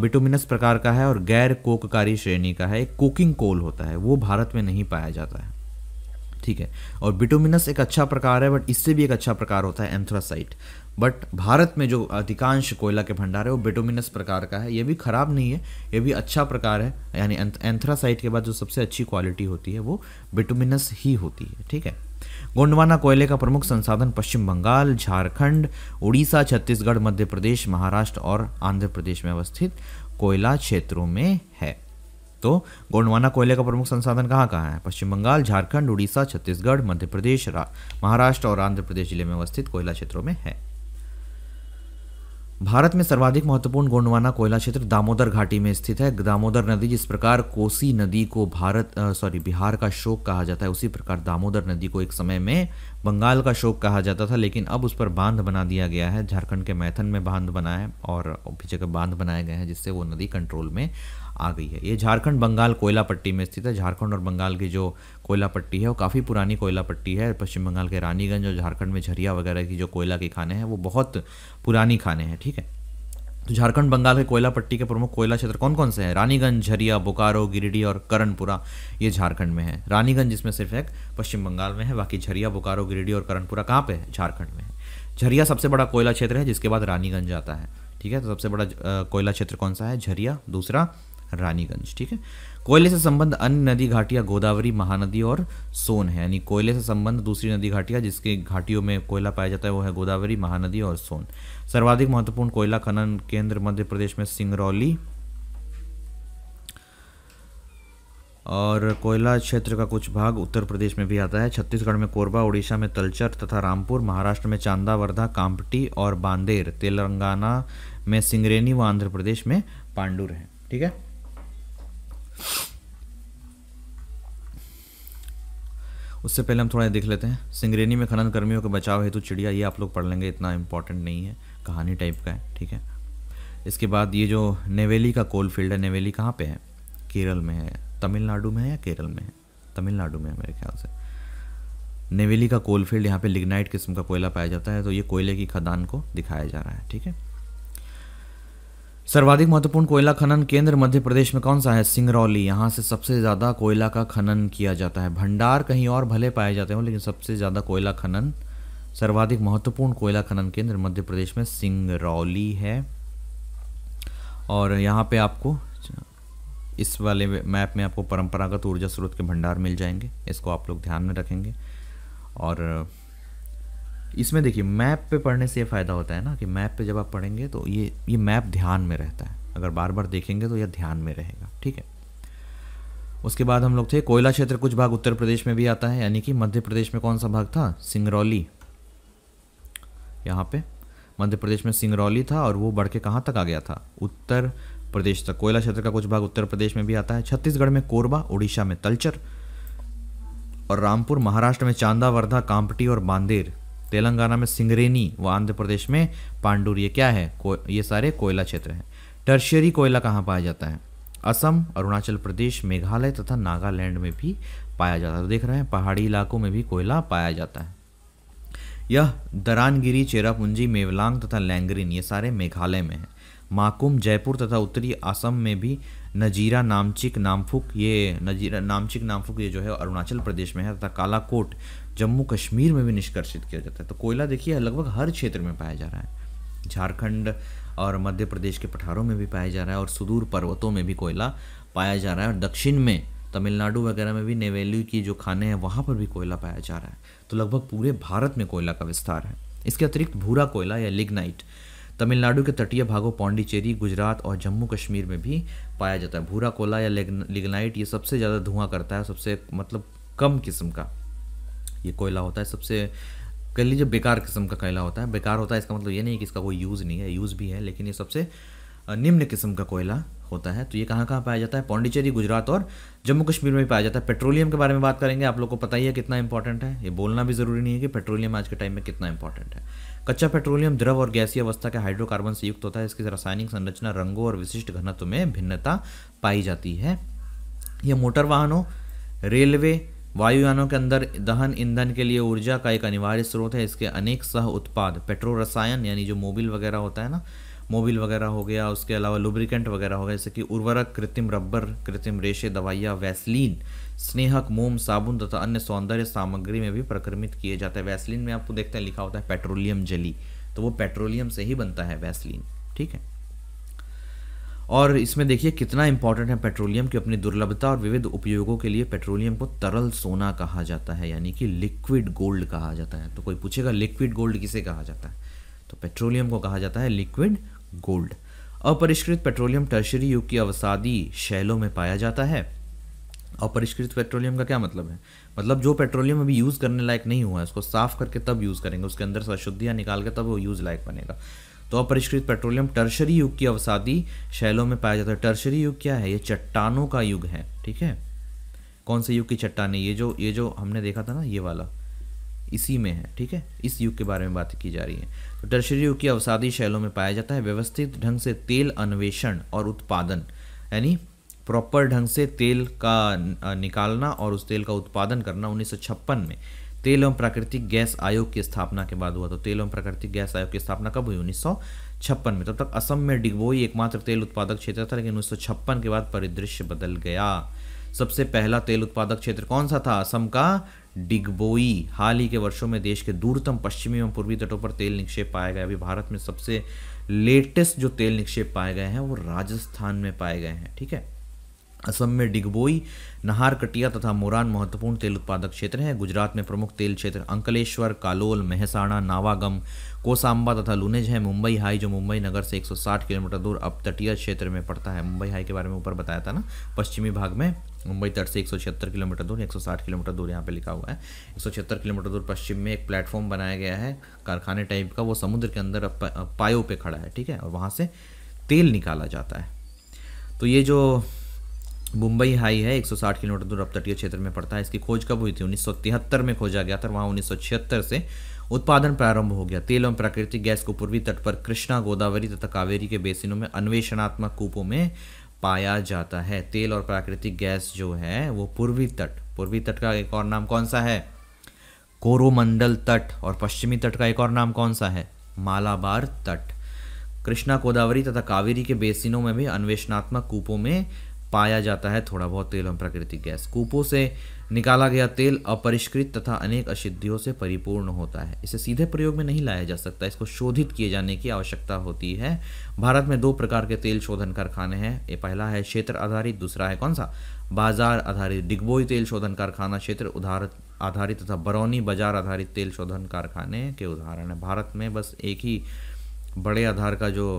बिटुमिनस प्रकार का है और गैर कोककारी श्रेणी का है एक कोकिंग कोल होता है वो भारत में नहीं पाया जाता है ठीक है और बिटुमिनस एक अच्छा प्रकार है बट इससे भी एक अच्छा प्रकार होता है एंथ्रासाइट बट भारत में जो अधिकांश कोयला के भंडार है वो बेटोमिनस प्रकार का है ये भी ख़राब नहीं है ये भी अच्छा प्रकार है यानी एंथ्रासाइट के बाद जो सबसे अच्छी क्वालिटी होती है वो बेटोमिनस ही होती है ठीक है गोंडवाना कोयले का प्रमुख संसाधन पश्चिम बंगाल झारखंड उड़ीसा छत्तीसगढ़ मध्य प्रदेश महाराष्ट्र और आंध्र प्रदेश में अवस्थित कोयला क्षेत्रों में है तो गोंडवाना कोयले का प्रमुख संसाधन कहाँ कहाँ है पश्चिम बंगाल झारखंड उड़ीसा छत्तीसगढ़ मध्य प्रदेश महाराष्ट्र और आंध्र प्रदेश जिले में अवस्थित कोयला क्षेत्रों में है भारत में सर्वाधिक महत्वपूर्ण गोंडवाना कोयला क्षेत्र दामोदर घाटी में स्थित है दामोदर नदी जिस प्रकार कोसी नदी को भारत सॉरी बिहार का शोक कहा जाता है उसी प्रकार दामोदर नदी को एक समय में बंगाल का शोक कहा जाता था लेकिन अब उस पर बांध बना दिया गया है झारखंड के मैथन में बांध बना है और पीछे का बांध बनाए गए हैं जिससे वो नदी कंट्रोल में आ गई है ये झारखंड बंगाल कोयला पट्टी में स्थित है झारखंड और बंगाल की जो कोयला पट्टी है वो काफ़ी पुरानी कोयला पट्टी है पश्चिम बंगाल के रानीगंज और झारखंड में झरिया वगैरह की जो कोयला के खाने हैं वो बहुत पुरानी खाने हैं ठीक है तो झारखंड बंगाल के कोयला पट्टी के प्रमुख कोयला क्षेत्र कौन कौन से हैं रानीगंज झरिया बोकारो गिरिडीह और करणपुरा ये झारखंड में है रानीगंज जिसमें सिर्फ एक पश्चिम बंगाल में है बाकी झरिया बोकारो गिरिडीह और करणपुरा कहाँ पे है झारखंड में है झरिया सबसे बड़ा कोयला क्षेत्र है जिसके बाद रानीगंज आता है ठीक है तो सबसे बड़ा कोयला क्षेत्र कौन सा है झरिया दूसरा रानीगंज ठीक है कोयले से संबंध अन्य नदी घाटियां गोदावरी महानदी और सोन है यानी कोयले से संबंध दूसरी नदी घाटियां जिसके घाटियों में कोयला पाया जाता है वो है गोदावरी महानदी और सोन सर्वाधिक महत्वपूर्ण कोयला खनन केंद्र मध्य प्रदेश में सिंगरौली और कोयला क्षेत्र का कुछ भाग उत्तर प्रदेश में भी आता है छत्तीसगढ़ में कोरबा उड़ीसा में तलचर तथा रामपुर महाराष्ट्र में चांदा वर्धा काम्पटी और बांदेर तेलंगाना में सिंगरेनी व आंध्र प्रदेश में पांडुर है ठीक है उससे पहले हम थोड़ा देख लेते हैं सिंगरेनी में खनन कर्मियों के बचाव हेतु चिड़िया ये आप लोग पढ़ लेंगे इतना इम्पोर्टेंट नहीं है कहानी टाइप का है ठीक है इसके बाद ये जो नेवेली का कोल फील्ड है नेवेली कहाँ पे है केरल में है तमिलनाडु में है या केरल में है तमिलनाडु में है मेरे ख्याल से नेवेली का कोल फील्ड यहाँ पे लिग्नाइट किस्म का कोयला पाया जाता है तो ये कोयले की खदान को दिखाया जा रहा है ठीक है सर्वाधिक महत्वपूर्ण कोयला खनन केंद्र मध्य प्रदेश में कौन सा है सिंगरौली यहाँ से सबसे ज़्यादा कोयला का खनन किया जाता है भंडार कहीं और भले पाए जाते हो लेकिन सबसे ज़्यादा कोयला खनन सर्वाधिक महत्वपूर्ण कोयला खनन केंद्र मध्य प्रदेश में सिंगरौली है और यहाँ पे आपको इस वाले मैप में आपको परंपरागत ऊर्जा स्रोत के भंडार मिल जाएंगे इसको आप लोग ध्यान में रखेंगे और इसमें देखिए मैप पे पढ़ने से ये फ़ायदा होता है ना कि मैप पे जब आप पढ़ेंगे तो ये ये मैप ध्यान में रहता है अगर बार बार देखेंगे तो यह ध्यान में रहेगा ठीक है उसके बाद हम लोग थे कोयला क्षेत्र कुछ भाग उत्तर प्रदेश में भी आता है यानी कि मध्य प्रदेश में कौन सा भाग था सिंगरौली यहाँ पे मध्य प्रदेश में सिंगरौली था और वो बढ़ के कहाँ तक आ गया था उत्तर प्रदेश तक कोयला क्षेत्र का कुछ भाग उत्तर प्रदेश में भी आता है छत्तीसगढ़ में कोरबा उड़ीसा में तलचर और रामपुर महाराष्ट्र में चांदा वर्धा कामपटी और बांदेर तेलंगाना में सिंगरेनी व आंध्र प्रदेश में पांडुर ये क्या है को, ये सारे कोयला क्षेत्र हैं टर्शियरी कोयला कहाँ पाया जाता है असम अरुणाचल प्रदेश मेघालय तथा नागालैंड में भी पाया जाता है तो देख रहे हैं पहाड़ी इलाकों में भी कोयला पाया जाता है यह दरानगिरी चेरापूंजी मेवलांग तथा लैंगरिन ये सारे मेघालय में है माकुम जयपुर तथा उत्तरी असम में भी नजीरा नामचिक नामफुक ये नजीरा नामचिक नामफुक ये जो है अरुणाचल प्रदेश में है तथा कालाकोट जम्मू कश्मीर में भी निष्कर्षित किया जाता है तो कोयला देखिए लगभग हर क्षेत्र में पाया जा रहा है झारखंड और मध्य प्रदेश के पठारों में भी पाया जा रहा है और सुदूर पर्वतों में भी कोयला पाया जा रहा है और दक्षिण में तमिलनाडु वगैरह में भी नेवेल्यू की जो खाने हैं वहाँ पर भी कोयला पाया जा रहा है तो लगभग पूरे भारत में कोयला का विस्तार है इसके अतिरिक्त भूरा कोयला या लिग्नाइट तमिलनाडु के तटीय भागों पौंडीचेरी गुजरात और जम्मू कश्मीर में भी पाया जाता है भूरा कोयला या लिग्नाइट ये सबसे ज़्यादा धुआं करता है सबसे मतलब कम किस्म का ये कोयला होता है सबसे कह लीजिए बेकार किस्म का कोयला होता है बेकार होता है इसका मतलब ये नहीं कि इसका कोई यूज़ नहीं है यूज़ भी है लेकिन ये सबसे निम्न किस्म का कोयला होता है तो ये कहाँ कहाँ पाया जाता है पौंडीचेरी गुजरात और जम्मू कश्मीर में भी पाया जाता है पेट्रोलियम के बारे में बात करेंगे आप लोग को पता ही है कितना इंपॉर्टेंट है ये बोलना भी ज़रूरी नहीं है कि पेट्रोलियम आज के टाइम में कितना इंपॉर्टेंट है कच्चा पेट्रोलियम द्रव और गैसीय अवस्था के हाइड्रोकार्बन से युक्त होता है इसकी रासायनिक संरचना रंगों और विशिष्ट घनत्व में भिन्नता पाई जाती है यह मोटर वाहनों रेलवे वायुयानों के अंदर दहन ईंधन के लिए ऊर्जा का एक अनिवार्य स्रोत है इसके अनेक सह उत्पाद पेट्रो रसायन यानी जो मोबिल वगैरह होता है ना मोबिल वगैरह हो गया उसके अलावा लुब्रिकेंट वगैरह हो गया जैसे कि उर्वरक कृत्रिम रबर कृत्रिम रेशे दवाइयाँ वैसलीन स्नेहक मोम साबुन तथा अन्य सौंदर्य सामग्री में भी प्रक्रमित किए जाते हैं वैसलीन में आपको देखते हैं लिखा होता है पेट्रोलियम जली तो वो पेट्रोलियम से ही बनता है वैसलीन ठीक है और इसमें देखिए कितना इंपॉर्टेंट है पेट्रोलियम की अपनी दुर्लभता और विविध उपयोगों के लिए पेट्रोलियम को तरल सोना कहा जाता है यानी कि लिक्विड गोल्ड कहा जाता है तो कोई पूछेगा लिक्विड गोल्ड किसे कहा जाता है तो पेट्रोलियम को कहा जाता है लिक्विड गोल्ड अपरिष्कृत पेट्रोलियम टर्शरी युग की अवसादी शैलों में पाया जाता है अपरिष्कृत पेट्रोलियम का क्या मतलब है मतलब जो पेट्रोलियम अभी यूज़ करने लायक नहीं हुआ है उसको साफ करके तब यूज़ करेंगे उसके अंदर से अशुद्धियाँ निकाल के तब वो यूज़ लायक बनेगा तो अपरिष्कृत पेट्रोलियम टर्शरी युग की अवसादी शैलों में पाया जाता है टर्शरी युग क्या है ये चट्टानों का युग है ठीक है कौन से युग की चट्टान ये जो ये जो हमने देखा था ना ये वाला इसी में है ठीक है इस युग के बारे में बात की जा रही है तो टर्शरी युग की अवसादी शैलों में पाया जाता है व्यवस्थित ढंग से तेल अन्वेषण और उत्पादन यानी प्रॉपर ढंग से तेल का निकालना और उस तेल का उत्पादन करना उन्नीस में तेल एवं प्राकृतिक गैस आयोग की स्थापना के बाद हुआ तो तेल एवं प्राकृतिक गैस आयोग की स्थापना कब हुई उन्नीस छप्पन में तब तक असम में डिगबोई एकमात्र तेल उत्पादक क्षेत्र था लेकिन उन्नीस के बाद परिदृश्य बदल गया सबसे पहला तेल उत्पादक क्षेत्र कौन सा था असम का डिगबोई हाल ही के वर्षों में देश के दूरतम पश्चिमी एवं पूर्वी तटों पर तेल निक्षेप पाया गया अभी भारत में सबसे लेटेस्ट जो तेल निक्षेप पाए गए हैं वो राजस्थान में पाए गए हैं ठीक है असम में डिगबोई कटिया तथा मोरान महत्वपूर्ण तेल उत्पादक क्षेत्र हैं गुजरात में प्रमुख तेल क्षेत्र अंकलेश्वर कालोल महसाणा नावागम कोसाम्बा तथा लुनेज है मुंबई हाई जो मुंबई नगर से 160 किलोमीटर दूर अब तटीय क्षेत्र में पड़ता है मुंबई हाई के बारे में ऊपर बताया था ना पश्चिमी भाग में मुंबई तट से एक किलोमीटर दूर एक किलोमीटर दूर यहाँ पे लिखा हुआ है एक किलोमीटर दूर पश्चिम में एक प्लेटफॉर्म बनाया गया है कारखाने टाइप का वो समुद्र के अंदर पायों पर खड़ा है ठीक है और वहाँ से तेल निकाला जाता है तो ये जो मुंबई हाई है 160 किलोमीटर दूर अपतटीय क्षेत्र में पड़ता है इसकी खोज कब हुई थी उन्नीस में खोजा गया था वहाँ उन्नीस से उत्पादन प्रारंभ हो गया तेल एवं प्राकृतिक गैस को पूर्वी तट पर कृष्णा गोदावरी तथा कावेरी के बेसिनों में अन्वेषणात्मक कूपों में पाया जाता है तेल और प्राकृतिक गैस जो है वो पूर्वी तट पूर्वी तट का एक और नाम कौन सा है कोरोमंडल तट और पश्चिमी तट का एक और नाम कौन सा है मालाबार तट कृष्णा गोदावरी तथा कावेरी के बेसिनों में भी अन्वेषणात्मक कूपों में पाया जाता है थोड़ा बहुत तेल एवं प्राकृतिक गैस कूपों से निकाला गया तेल अपरिष्कृत तथा अनेक अशुद्धियों से परिपूर्ण होता है इसे सीधे प्रयोग में नहीं लाया जा सकता इसको शोधित किए जाने की आवश्यकता होती है भारत में दो प्रकार के तेल शोधन कारखाने हैं ये पहला है क्षेत्र आधारित दूसरा है कौन सा बाजार आधारित डिग्बोई तेल शोधन कारखाना क्षेत्र उधार आधारित तथा बरौनी बाजार आधारित तेल शोधन कारखाने के उदाहरण है भारत में बस एक ही बड़े आधार का जो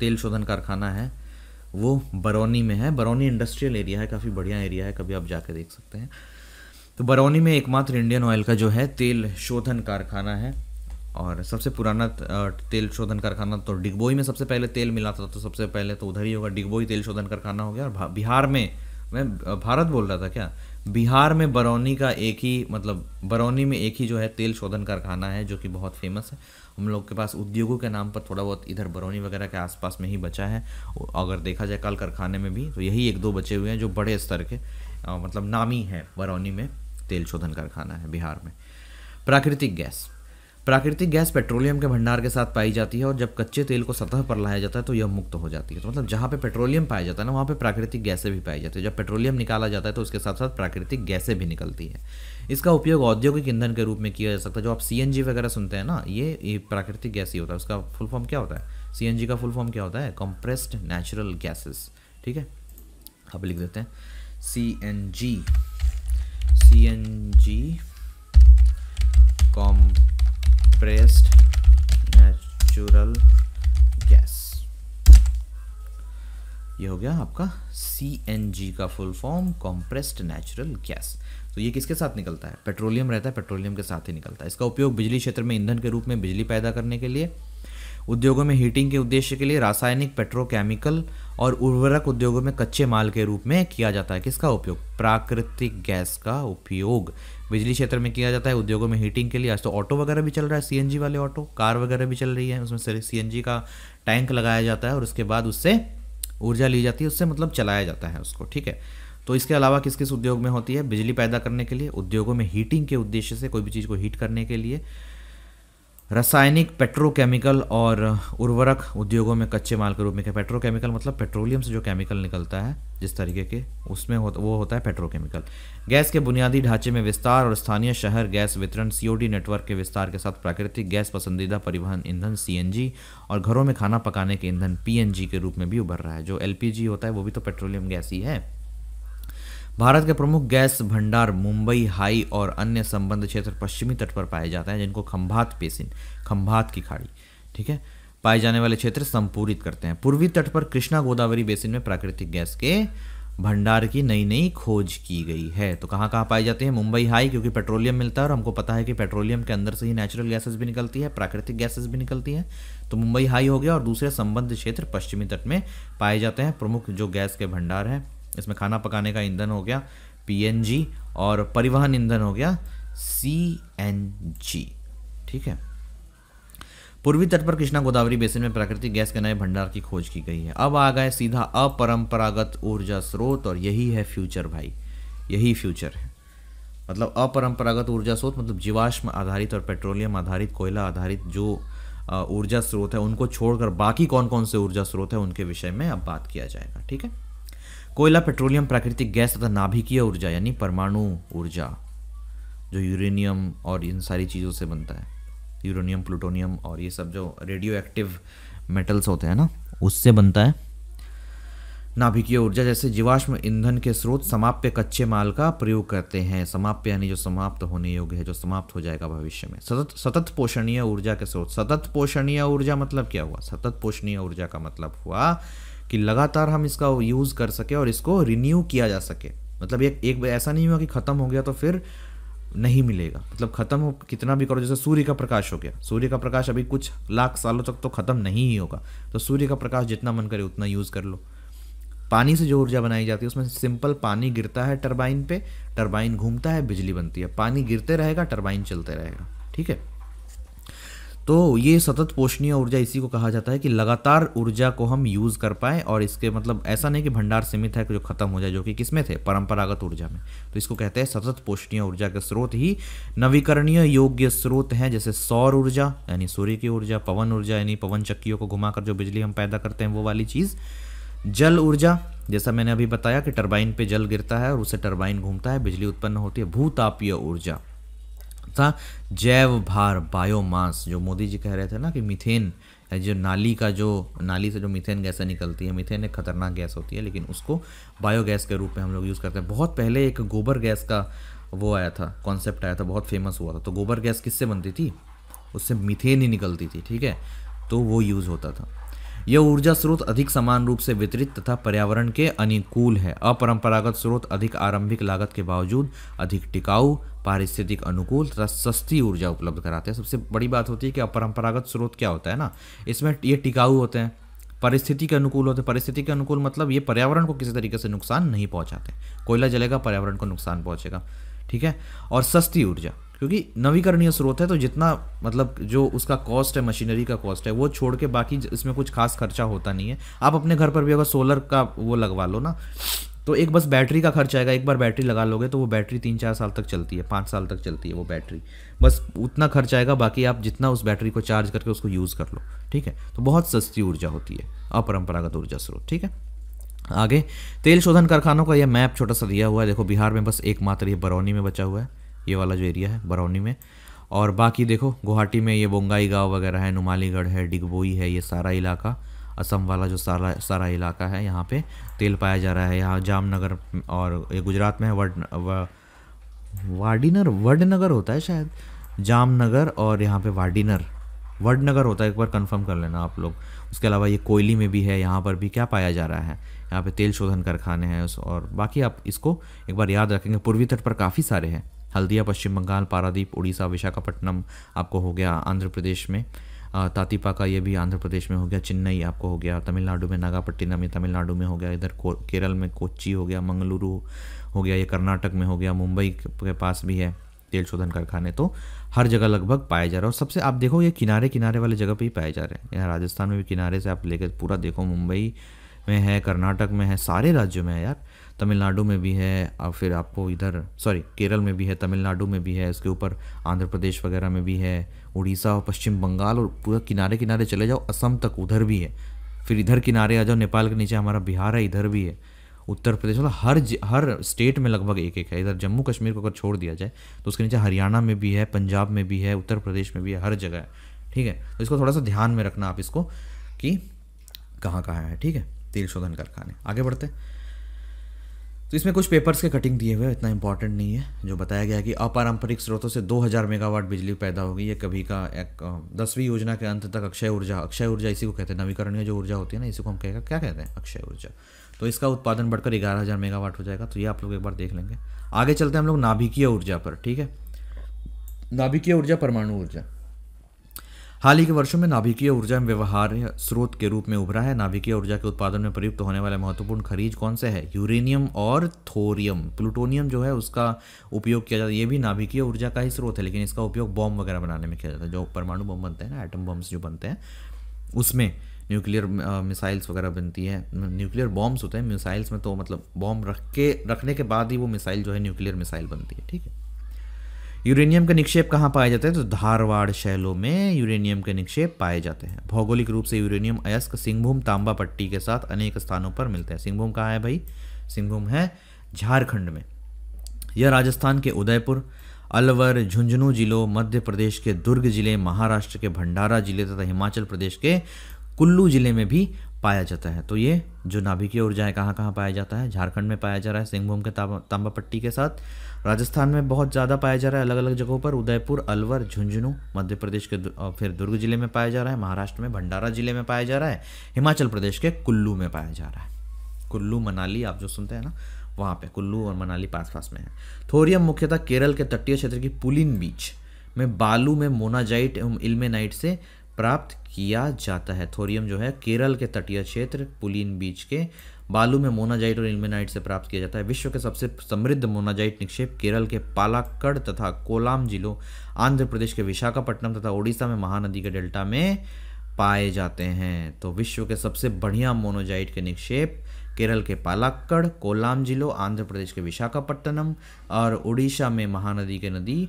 तेल शोधन कारखाना है वो बरौनी में है बरौनी इंडस्ट्रियल एरिया है काफ़ी बढ़िया एरिया है कभी आप जाकर देख सकते हैं तो बरौनी में एकमात्र इंडियन ऑयल का जो है तेल शोधन कारखाना है और सबसे पुराना तेल शोधन कारखाना तो डिगबोई में सबसे पहले तेल मिला था तो सबसे पहले तो उधर ही होगा डिगबोई तेल शोधन कारखाना हो गया और बिहार में मैं भारत बोल रहा था क्या बिहार में बरौनी का एक ही मतलब बरौनी में एक ही जो है तेल शोधन कारखाना है जो कि बहुत फेमस है हम लोग के पास उद्योगों के नाम पर थोड़ा बहुत इधर बरौनी वगैरह के आसपास में ही बचा है अगर देखा जाए कल कारखाने में भी तो यही एक दो बचे हुए हैं जो बड़े स्तर के मतलब नामी है बरौनी में तेल शोधन कारखाना है बिहार में प्राकृतिक गैस प्राकृतिक गैस पेट्रोलियम के भंडार के साथ पाई जाती है और जब कच्चे तेल को सतह पर लाया जाता है तो यह मुक्त हो जाती है तो मतलब जहाँ पे पेट्रोलियम पाया जाता है ना वहाँ पे प्राकृतिक गैसें भी पाई जाती है जब पेट्रोलियम निकाला जाता है तो उसके साथ साथ प्राकृतिक गैसें भी निकलती है इसका उपयोग औद्योगिक ईंधन के रूप में किया जा सकता है जो आप सी वगैरह सुनते हैं ना ये प्राकृतिक गैस ही होता है उसका फुल फॉर्म क्या होता है सी का फुल फॉर्म क्या होता है कंप्रेस्ड नेचुरल गैसेस ठीक है आप लिख देते हैं C N G C N G कॉम compressed natural gas ये हो गया आपका सी एन जी का full form compressed natural gas तो ये किसके साथ निकलता है पेट्रोलियम रहता है पेट्रोलियम के साथ ही निकलता है इसका उपयोग बिजली क्षेत्र में ईंधन के रूप में बिजली पैदा करने के लिए उद्योगों में हीटिंग के उद्देश्य के लिए रासायनिक पेट्रोकेमिकल और उर्वरक उद्योगों में कच्चे माल के रूप में किया जाता है किसका उपयोग प्राकृतिक गैस का उपयोग बिजली क्षेत्र में किया जाता है उद्योगों में हीटिंग के लिए आज तो ऑटो वगैरह भी चल रहा है सीएनजी वाले ऑटो कार वगैरह भी चल रही है उसमें सीएनजी का टैंक लगाया जाता है और उसके बाद उससे ऊर्जा ली जाती है उससे मतलब चलाया जाता है उसको ठीक है तो इसके अलावा किस किस उद्योग में होती है बिजली पैदा करने के लिए उद्योगों में हीटिंग के उद्देश्य से कोई भी चीज़ को हीट करने के लिए रासायनिक पेट्रोकेमिकल और उर्वरक उद्योगों में कच्चे माल के रूप में क्या पेट्रोकेमिकल मतलब पेट्रोलियम से जो केमिकल निकलता है जिस तरीके के उसमें हो, वो होता है पेट्रोकेमिकल गैस के बुनियादी ढांचे में विस्तार और स्थानीय शहर गैस वितरण सीओडी नेटवर्क के विस्तार के साथ प्राकृतिक गैस पसंदीदा परिवहन ईंधन सी और घरों में खाना पकाने के ईंधन पी के रूप में भी उभर रहा है जो एल होता है वो भी तो पेट्रोलियम गैस ही है भारत के प्रमुख गैस भंडार मुंबई हाई और अन्य संबंध क्षेत्र पश्चिमी तट पर पाए जाते हैं जिनको खंभात बेसिन खंभात की खाड़ी ठीक है पाए जाने वाले क्षेत्र संपूरित करते हैं पूर्वी तट पर कृष्णा गोदावरी बेसिन में प्राकृतिक गैस के भंडार की नई नई खोज की गई है तो कहाँ कहाँ पाए जाते हैं मुंबई हाई क्योंकि पेट्रोलियम मिलता है और हमको पता है कि पेट्रोलियम के अंदर से ही नेचुरल गैसेस भी निकलती है प्राकृतिक गैसेस भी निकलती हैं तो मुंबई हाई हो गया और दूसरे संबंध क्षेत्र पश्चिमी तट में पाए जाते हैं प्रमुख जो गैस के भंडार हैं इसमें खाना पकाने का ईंधन हो गया पी और परिवहन ईंधन हो गया सी ठीक है पूर्वी तट पर कृष्णा गोदावरी बेसिन में प्राकृतिक गैस के नए भंडार की खोज की गई है अब आ गए सीधा अपरंपरागत ऊर्जा स्रोत और यही है फ्यूचर भाई यही फ्यूचर है मतलब अपरंपरागत ऊर्जा स्रोत मतलब जीवाश्म आधारित और पेट्रोलियम आधारित कोयला आधारित जो ऊर्जा स्रोत है उनको छोड़कर बाकी कौन कौन से ऊर्जा स्रोत है उनके विषय में अब बात किया जाएगा ठीक है कोयला पेट्रोलियम प्राकृतिक गैस तथा नाभिकीय ऊर्जा यानी परमाणु ऊर्जा जो यूरेनियम और इन सारी चीज़ों से बनता है यूरेनियम प्लूटोनियम और ये सब जो रेडियो एक्टिव मेटल्स होते हैं ना उससे बनता है नाभिकीय ऊर्जा जैसे जीवाश्म ईंधन के स्रोत समाप्य कच्चे माल का प्रयोग करते हैं समाप्य यानी जो समाप्त होने योग्य है जो समाप्त हो जाएगा भविष्य में सतत सतत पोषणीय ऊर्जा के स्रोत सतत पोषणीय ऊर्जा मतलब क्या हुआ सतत पोषणीय ऊर्जा का मतलब हुआ कि लगातार हम इसका यूज़ कर सके और इसको रिन्यू किया जा सके मतलब एक एक ऐसा नहीं हुआ कि ख़त्म हो गया तो फिर नहीं मिलेगा मतलब ख़त्म हो कितना भी करो जैसे सूर्य का प्रकाश हो गया सूर्य का प्रकाश अभी कुछ लाख सालों तक तो ख़त्म नहीं ही होगा तो सूर्य का प्रकाश जितना मन करे उतना यूज़ कर लो पानी से जो ऊर्जा बनाई जाती है उसमें सिंपल पानी गिरता है टरबाइन पे टरबाइन घूमता है बिजली बनती है पानी गिरते रहेगा टरबाइन चलते रहेगा ठीक है तो ये सतत पोषणीय ऊर्जा इसी को कहा जाता है कि लगातार ऊर्जा को हम यूज़ कर पाए और इसके मतलब ऐसा नहीं कि भंडार सीमित है जो खत्म हो जाए जो कि किसमें थे परंपरागत ऊर्जा में तो इसको कहते हैं सतत पोषणीय ऊर्जा के स्रोत ही नवीकरणीय योग्य स्रोत हैं जैसे सौर ऊर्जा यानी सूर्य की ऊर्जा पवन ऊर्जा यानी पवन चक्कियों को घुमाकर जो बिजली हम पैदा करते हैं वो वाली चीज़ जल ऊर्जा जैसा मैंने अभी बताया कि टरबाइन पे जल गिरता है और उसे टरबाइन घूमता है बिजली उत्पन्न होती है भूतापीय ऊर्जा था जैव भार बायोमास जो मोदी जी कह रहे थे ना कि मिथेन जो नाली का जो नाली से जो मिथेन गैसें निकलती है मिथेन एक खतरनाक गैस होती है लेकिन उसको बायोगैस के रूप में हम लोग यूज़ करते हैं बहुत पहले एक गोबर गैस का वो आया था कॉन्सेप्ट आया था बहुत फेमस हुआ था तो गोबर गैस किससे बनती थी उससे मिथेन ही निकलती थी ठीक है तो वो यूज़ होता था यह ऊर्जा स्रोत अधिक समान रूप से वितरित तथा पर्यावरण के अनुकूल है अपरंपरागत स्रोत अधिक आरंभिक लागत के बावजूद अधिक टिकाऊ पारिस्थितिक अनुकूल तथा सस्ती ऊर्जा उपलब्ध कराते हैं सबसे बड़ी बात होती है कि अपरंपरागत स्रोत क्या होता है ना इसमें ये टिकाऊ होते हैं परिस्थिति के अनुकूल होते हैं परिस्थिति के अनुकूल मतलब ये पर्यावरण को किसी तरीके से नुकसान नहीं पहुंचाते कोयला जलेगा पर्यावरण को नुकसान पहुंचेगा ठीक है और सस्ती ऊर्जा क्योंकि नवीकरणीय स्रोत है तो जितना मतलब जो उसका कॉस्ट है मशीनरी का कॉस्ट है वो छोड़ के बाकी इसमें कुछ खास खर्चा होता नहीं है आप अपने घर पर भी अगर सोलर का वो लगवा लो ना तो एक बस बैटरी का खर्च आएगा एक बार बैटरी लगा लोगे तो वो बैटरी तीन चार साल तक चलती है पाँच साल तक चलती है वो बैटरी बस उतना खर्च आएगा बाकी आप जितना उस बैटरी को चार्ज करके उसको यूज़ कर लो ठीक है तो बहुत सस्ती ऊर्जा होती है अपरंपरागत ऊर्जा स्रोत ठीक है आगे तेल शोधन कारखानों का यह मैप छोटा सा दिया हुआ है देखो बिहार में बस एकमात्र ये बरौनी में बचा हुआ है ये वाला जो एरिया है बरौनी में और बाकी देखो गुवाहाटी में ये बोंगाई गाँव वगैरह है नुमालीगढ़ है डिगबोई है ये सारा इलाका असम वाला जो सारा सारा इलाका है यहाँ पे तेल पाया जा रहा है यहाँ जामनगर और ये गुजरात में है वर्ड वा, वाडिनर वर्डनगर होता है शायद जामनगर और यहाँ पे वाडिनर वडनगर होता है एक बार कंफर्म कर लेना आप लोग उसके अलावा ये कोयली में भी है यहाँ पर भी क्या पाया जा रहा है यहाँ पे तेल शोधन कारखाने हैं और बाकी आप इसको एक बार याद रखेंगे पूर्वी तट पर काफ़ी सारे हैं हल्दिया पश्चिम बंगाल पारादीप उड़ीसा विशाखापट्टनम आपको हो गया आंध्र प्रदेश में तातीपाका ये भी आंध्र प्रदेश में हो गया चेन्नई आपको हो गया तमिलनाडु में नागापट्टिनम ये तमिलनाडु में हो गया इधर केरल में कोच्चि हो गया मंगलुरु हो गया ये कर्नाटक में हो गया मुंबई के पास भी है तेल शोधन कारखाने तो हर जगह लगभग पाए जा रहे हैं और सबसे आप देखो ये किनारे किनारे वाले जगह पर ही पाए जा रहे हैं यहाँ राजस्थान में भी किनारे से आप लेकर पूरा देखो मुंबई में है कर्नाटक में है सारे राज्यों में है यार तमिलनाडु में भी है और फिर आपको इधर सॉरी केरल में भी है तमिलनाडु में भी है उसके ऊपर आंध्र प्रदेश वगैरह में भी है उड़ीसा और पश्चिम बंगाल और पूरा किनारे किनारे चले जाओ असम तक उधर भी है फिर इधर किनारे आ जाओ नेपाल के नीचे हमारा बिहार है इधर भी है उत्तर प्रदेश मतलब हर हर स्टेट में लगभग एक एक है इधर जम्मू कश्मीर को अगर छोड़ दिया जाए तो उसके नीचे हरियाणा में भी है पंजाब में भी है उत्तर प्रदेश में भी है हर जगह है ठीक है तो इसको थोड़ा सा ध्यान में रखना आप इसको कि कहाँ कहाँ है ठीक है तेल शोधन कारखाने आगे बढ़ते तो इसमें कुछ पेपर्स के कटिंग दिए हुए इतना इंपॉर्टेंट नहीं है जो बताया गया कि अपारंपरिक स्रोतों से 2000 मेगावाट बिजली पैदा होगी ये कभी का एक दसवीं योजना के अंत तक अक्षय ऊर्जा अक्षय ऊर्जा इसी को कहते हैं नवीकरणीय जो ऊर्जा होती है ना इसी को हम कहेगा क्या कहते हैं अक्षय ऊर्जा तो इसका उत्पादन बढ़कर ग्यारह हज़ार मेगावाट हो जाएगा तो ये आप लोग एक बार देख लेंगे आगे चलते हैं हम लोग नाभिकीय ऊर्जा पर ठीक है नाभिकीय ऊर्जा परमाणु ऊर्जा हाल ही के वर्षों में नाभिकीय ऊर्जा में व्यवहार्य स्रोत के रूप में उभरा है नाभिकीय ऊर्जा के उत्पादन में प्रयुक्त होने वाले महत्वपूर्ण खरीज कौन से है यूरेनियम और थोरियम प्लूटोनियम जो है उसका उपयोग किया जाता है ये भी नाभिकीय ऊर्जा का ही स्रोत है लेकिन इसका उपयोग बॉम्ब वगैरह बनाने में किया जाता है जो परमाणु बम बनते हैं ना एटम बॉम्ब्स जो बनते हैं उसमें न्यूक्लियर मिसाइल्स वगैरह बनती है न्यूक्लियर बॉम्ब्स होते हैं मिसाइल्स में तो मतलब बॉम्ब रख के रखने के बाद ही वो मिसाइल जो है न्यूक्लियर मिसाइल बनती है ठीक है यूरेनियम के निक्षेप कहाँ पाए जाते हैं तो धारवाड़ शैलों में यूरेनियम के निक्षेप पाए जाते हैं भौगोलिक रूप से यूरेनियम अयस्क सिंहभूम तांबा पट्टी के साथ अनेक स्थानों पर मिलते हैं सिंहभूम कहाँ है भाई सिंहभूम है झारखंड में यह राजस्थान के उदयपुर अलवर झुंझुनू जिलों मध्य प्रदेश के दुर्ग जिले महाराष्ट्र के भंडारा जिले तथा हिमाचल प्रदेश के कुल्लू जिले में भी पाया जाता है तो ये जो नाभिकीय ऊर्जाएं कहाँ कहाँ पाया जाता है झारखंड में पाया जा रहा है सिंहभूम के तांबा पट्टी के साथ राजस्थान में बहुत ज़्यादा पाया जा रहा है अलग अलग जगहों पर उदयपुर अलवर झुंझुनू मध्य प्रदेश के फिर दुर्ग जिले में पाया जा रहा है महाराष्ट्र में भंडारा जिले में पाया जा रहा है हिमाचल प्रदेश के कुल्लू में पाया जा रहा है कुल्लू मनाली आप जो सुनते हैं ना वहाँ पे कुल्लू और मनाली पास पास में है थोरियम मुख्यतः केरल के तटीय क्षेत्र की पुलिन बीच में बालू में मोनाजाइट एवं इल्मेनाइट से प्राप्त किया जाता है थोरियम जो है केरल के तटीय क्षेत्र पुलिन बीच के बालू में मोनाजाइट और इल्मेनाइट से प्राप्त किया जाता है विश्व के सबसे समृद्ध मोनाजाइट निक्षेप केरल के पालाक्कड़ तथा कोलाम जिलों आंध्र प्रदेश के विशाखापट्टनम तथा ओडिशा में महानदी के डेल्टा में पाए जाते हैं तो विश्व के सबसे बढ़िया मोनोजाइट के निक्षेप केरल के पालाक्कड़ कोलाम जिलों आंध्र प्रदेश के विशाखापट्टनम और उड़ीसा में महानदी के नदी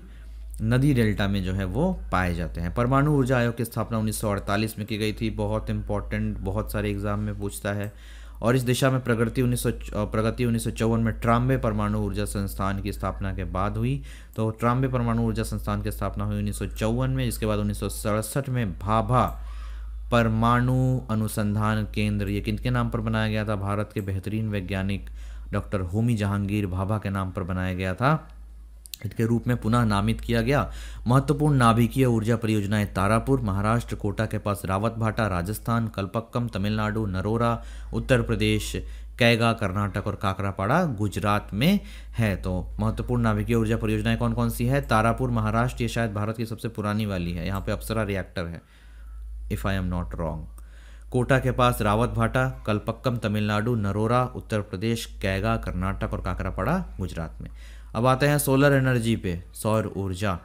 नदी डेल्टा में जो है वो पाए जाते हैं परमाणु ऊर्जा आयोग की स्थापना 1948 में की गई थी बहुत इंपॉर्टेंट बहुत सारे एग्जाम में पूछता है और इस दिशा में प्रगति उन्नीस प्रगति उन्नीस में ट्राम्बे परमाणु ऊर्जा संस्थान की स्थापना के बाद हुई तो ट्राम्बे परमाणु ऊर्जा संस्थान की स्थापना हुई उन्नीस में इसके बाद उन्नीस में भाभा परमाणु अनुसंधान केंद्र ये किनके नाम पर बनाया गया था भारत के बेहतरीन वैज्ञानिक डॉक्टर होमी जहांगीर भाभा के नाम पर बनाया गया था के रूप में पुनः नामित किया गया महत्वपूर्ण नाभिकीय ऊर्जा परियोजनाएं तारापुर महाराष्ट्र कोटा के पास रावत भाटा राजस्थान कल्पक्कम तमिलनाडु नरोरा उत्तर प्रदेश कैगा कर्नाटक और काकरापाड़ा गुजरात में है तो महत्वपूर्ण नाभिकीय ऊर्जा परियोजनाएं कौन कौन सी है तारापुर महाराष्ट्र ये शायद भारत की सबसे पुरानी वाली है यहाँ पे अप्सरा रिएक्टर है if I am not wrong Kota के पास रावत भाटा कलपक्कम तमिलनाडु नरोरा उत्तर प्रदेश कैगा कर्नाटक और काकरापाड़ा गुजरात में अब आते हैं सोलर एनर्जी पे सौर ऊर्जा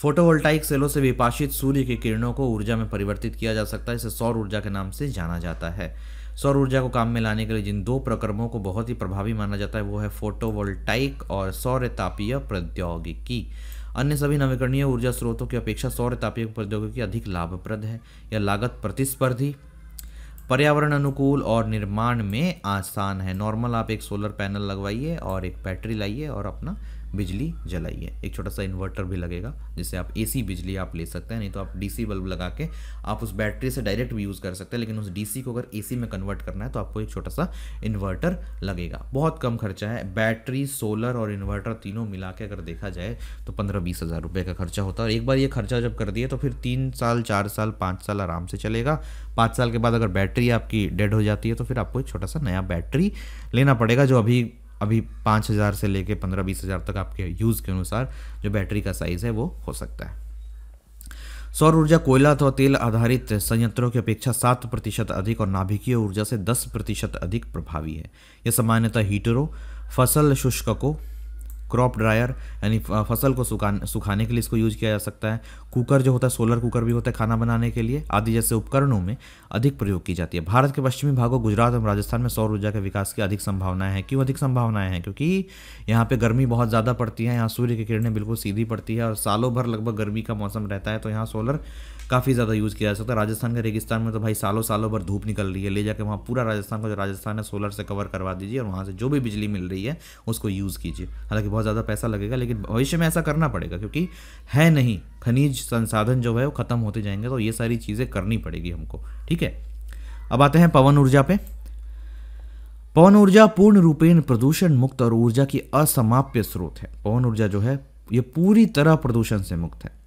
फोटोवोल्टाइक सेलों से विपाशित सूर्य की किरणों को ऊर्जा में परिवर्तित किया जा सकता है इसे सौर ऊर्जा के नाम से जाना जाता है सौर ऊर्जा को काम में लाने के लिए जिन दो प्रक्रमों को बहुत ही प्रभावी माना जाता है वो है फोटोवोल्टाइक और सौर तापीय प्रौद्योगिकी अन्य सभी नवीकरणीय ऊर्जा स्रोतों की अपेक्षा सौर तापीय प्रौद्योगिकी अधिक लाभप्रद है यह लागत प्रतिस्पर्धी पर्यावरण अनुकूल और निर्माण में आसान है नॉर्मल आप एक सोलर पैनल लगवाइए और एक बैटरी लाइए और अपना बिजली जलाइए एक छोटा सा इन्वर्टर भी लगेगा जिससे आप एसी बिजली आप ले सकते हैं नहीं तो आप डीसी बल्ब लगा के आप उस बैटरी से डायरेक्ट भी यूज़ कर सकते हैं लेकिन उस डीसी को अगर एसी में कन्वर्ट करना है तो आपको एक छोटा सा इन्वर्टर लगेगा बहुत कम खर्चा है बैटरी सोलर और इन्वर्टर तीनों मिला के अगर देखा जाए तो पंद्रह बीस हज़ार रुपये का खर्चा होता है और एक बार ये खर्चा जब कर दिए तो फिर तीन साल चार साल पाँच साल आराम से चलेगा पाँच साल के बाद अगर बैटरी आपकी डेड हो जाती है तो फिर आपको एक छोटा सा नया बैटरी लेना पड़ेगा जो अभी अभी पाँच हज़ार से लेके पंद्रह बीस हज़ार तक आपके यूज़ के अनुसार जो बैटरी का साइज़ है वो हो सकता है सौर ऊर्जा कोयला अथवा तेल आधारित संयंत्रों की अपेक्षा सात प्रतिशत अधिक और नाभिकीय ऊर्जा से दस प्रतिशत अधिक प्रभावी है यह सामान्यतः हीटरों फसल शुष्कों क्रॉप ड्रायर यानी फसल को सुखा सुखाने के लिए इसको यूज किया जा सकता है कुकर जो होता है सोलर कुकर भी होता है खाना बनाने के लिए आदि जैसे उपकरणों में अधिक प्रयोग की जाती है भारत के पश्चिमी भागों गुजरात और राजस्थान में सौर ऊर्जा के विकास की अधिक संभावनाएं हैं क्यों अधिक संभावनाएं हैं क्योंकि यहाँ पे गर्मी बहुत ज़्यादा पड़ती है यहाँ सूर्य की किरणें बिल्कुल सीधी पड़ती है और सालों भर लगभग गर्मी का मौसम रहता है तो यहाँ सोलर काफ़ी ज़्यादा यूज़ किया जा सकता है राजस्थान के रेगिस्तान में तो भाई सालों सालों भर धूप निकल रही है ले जाकर वहाँ पूरा राजस्थान का जो राजस्थान है सोलर से कवर करवा दीजिए और वहाँ से जो भी बिजली मिल रही है उसको यूज़ कीजिए हालांकि बहुत ज़्यादा पैसा लगेगा लेकिन भविष्य में ऐसा करना पड़ेगा क्योंकि है नहीं खनिज संसाधन जो है वो ख़त्म होते जाएंगे तो ये सारी चीज़ें करनी पड़ेगी हमको ठीक है अब आते हैं पवन ऊर्जा पे पवन ऊर्जा पूर्ण रूपेण प्रदूषण मुक्त और ऊर्जा की असमाप्य स्रोत है पवन ऊर्जा जो है ये पूरी तरह प्रदूषण से मुक्त है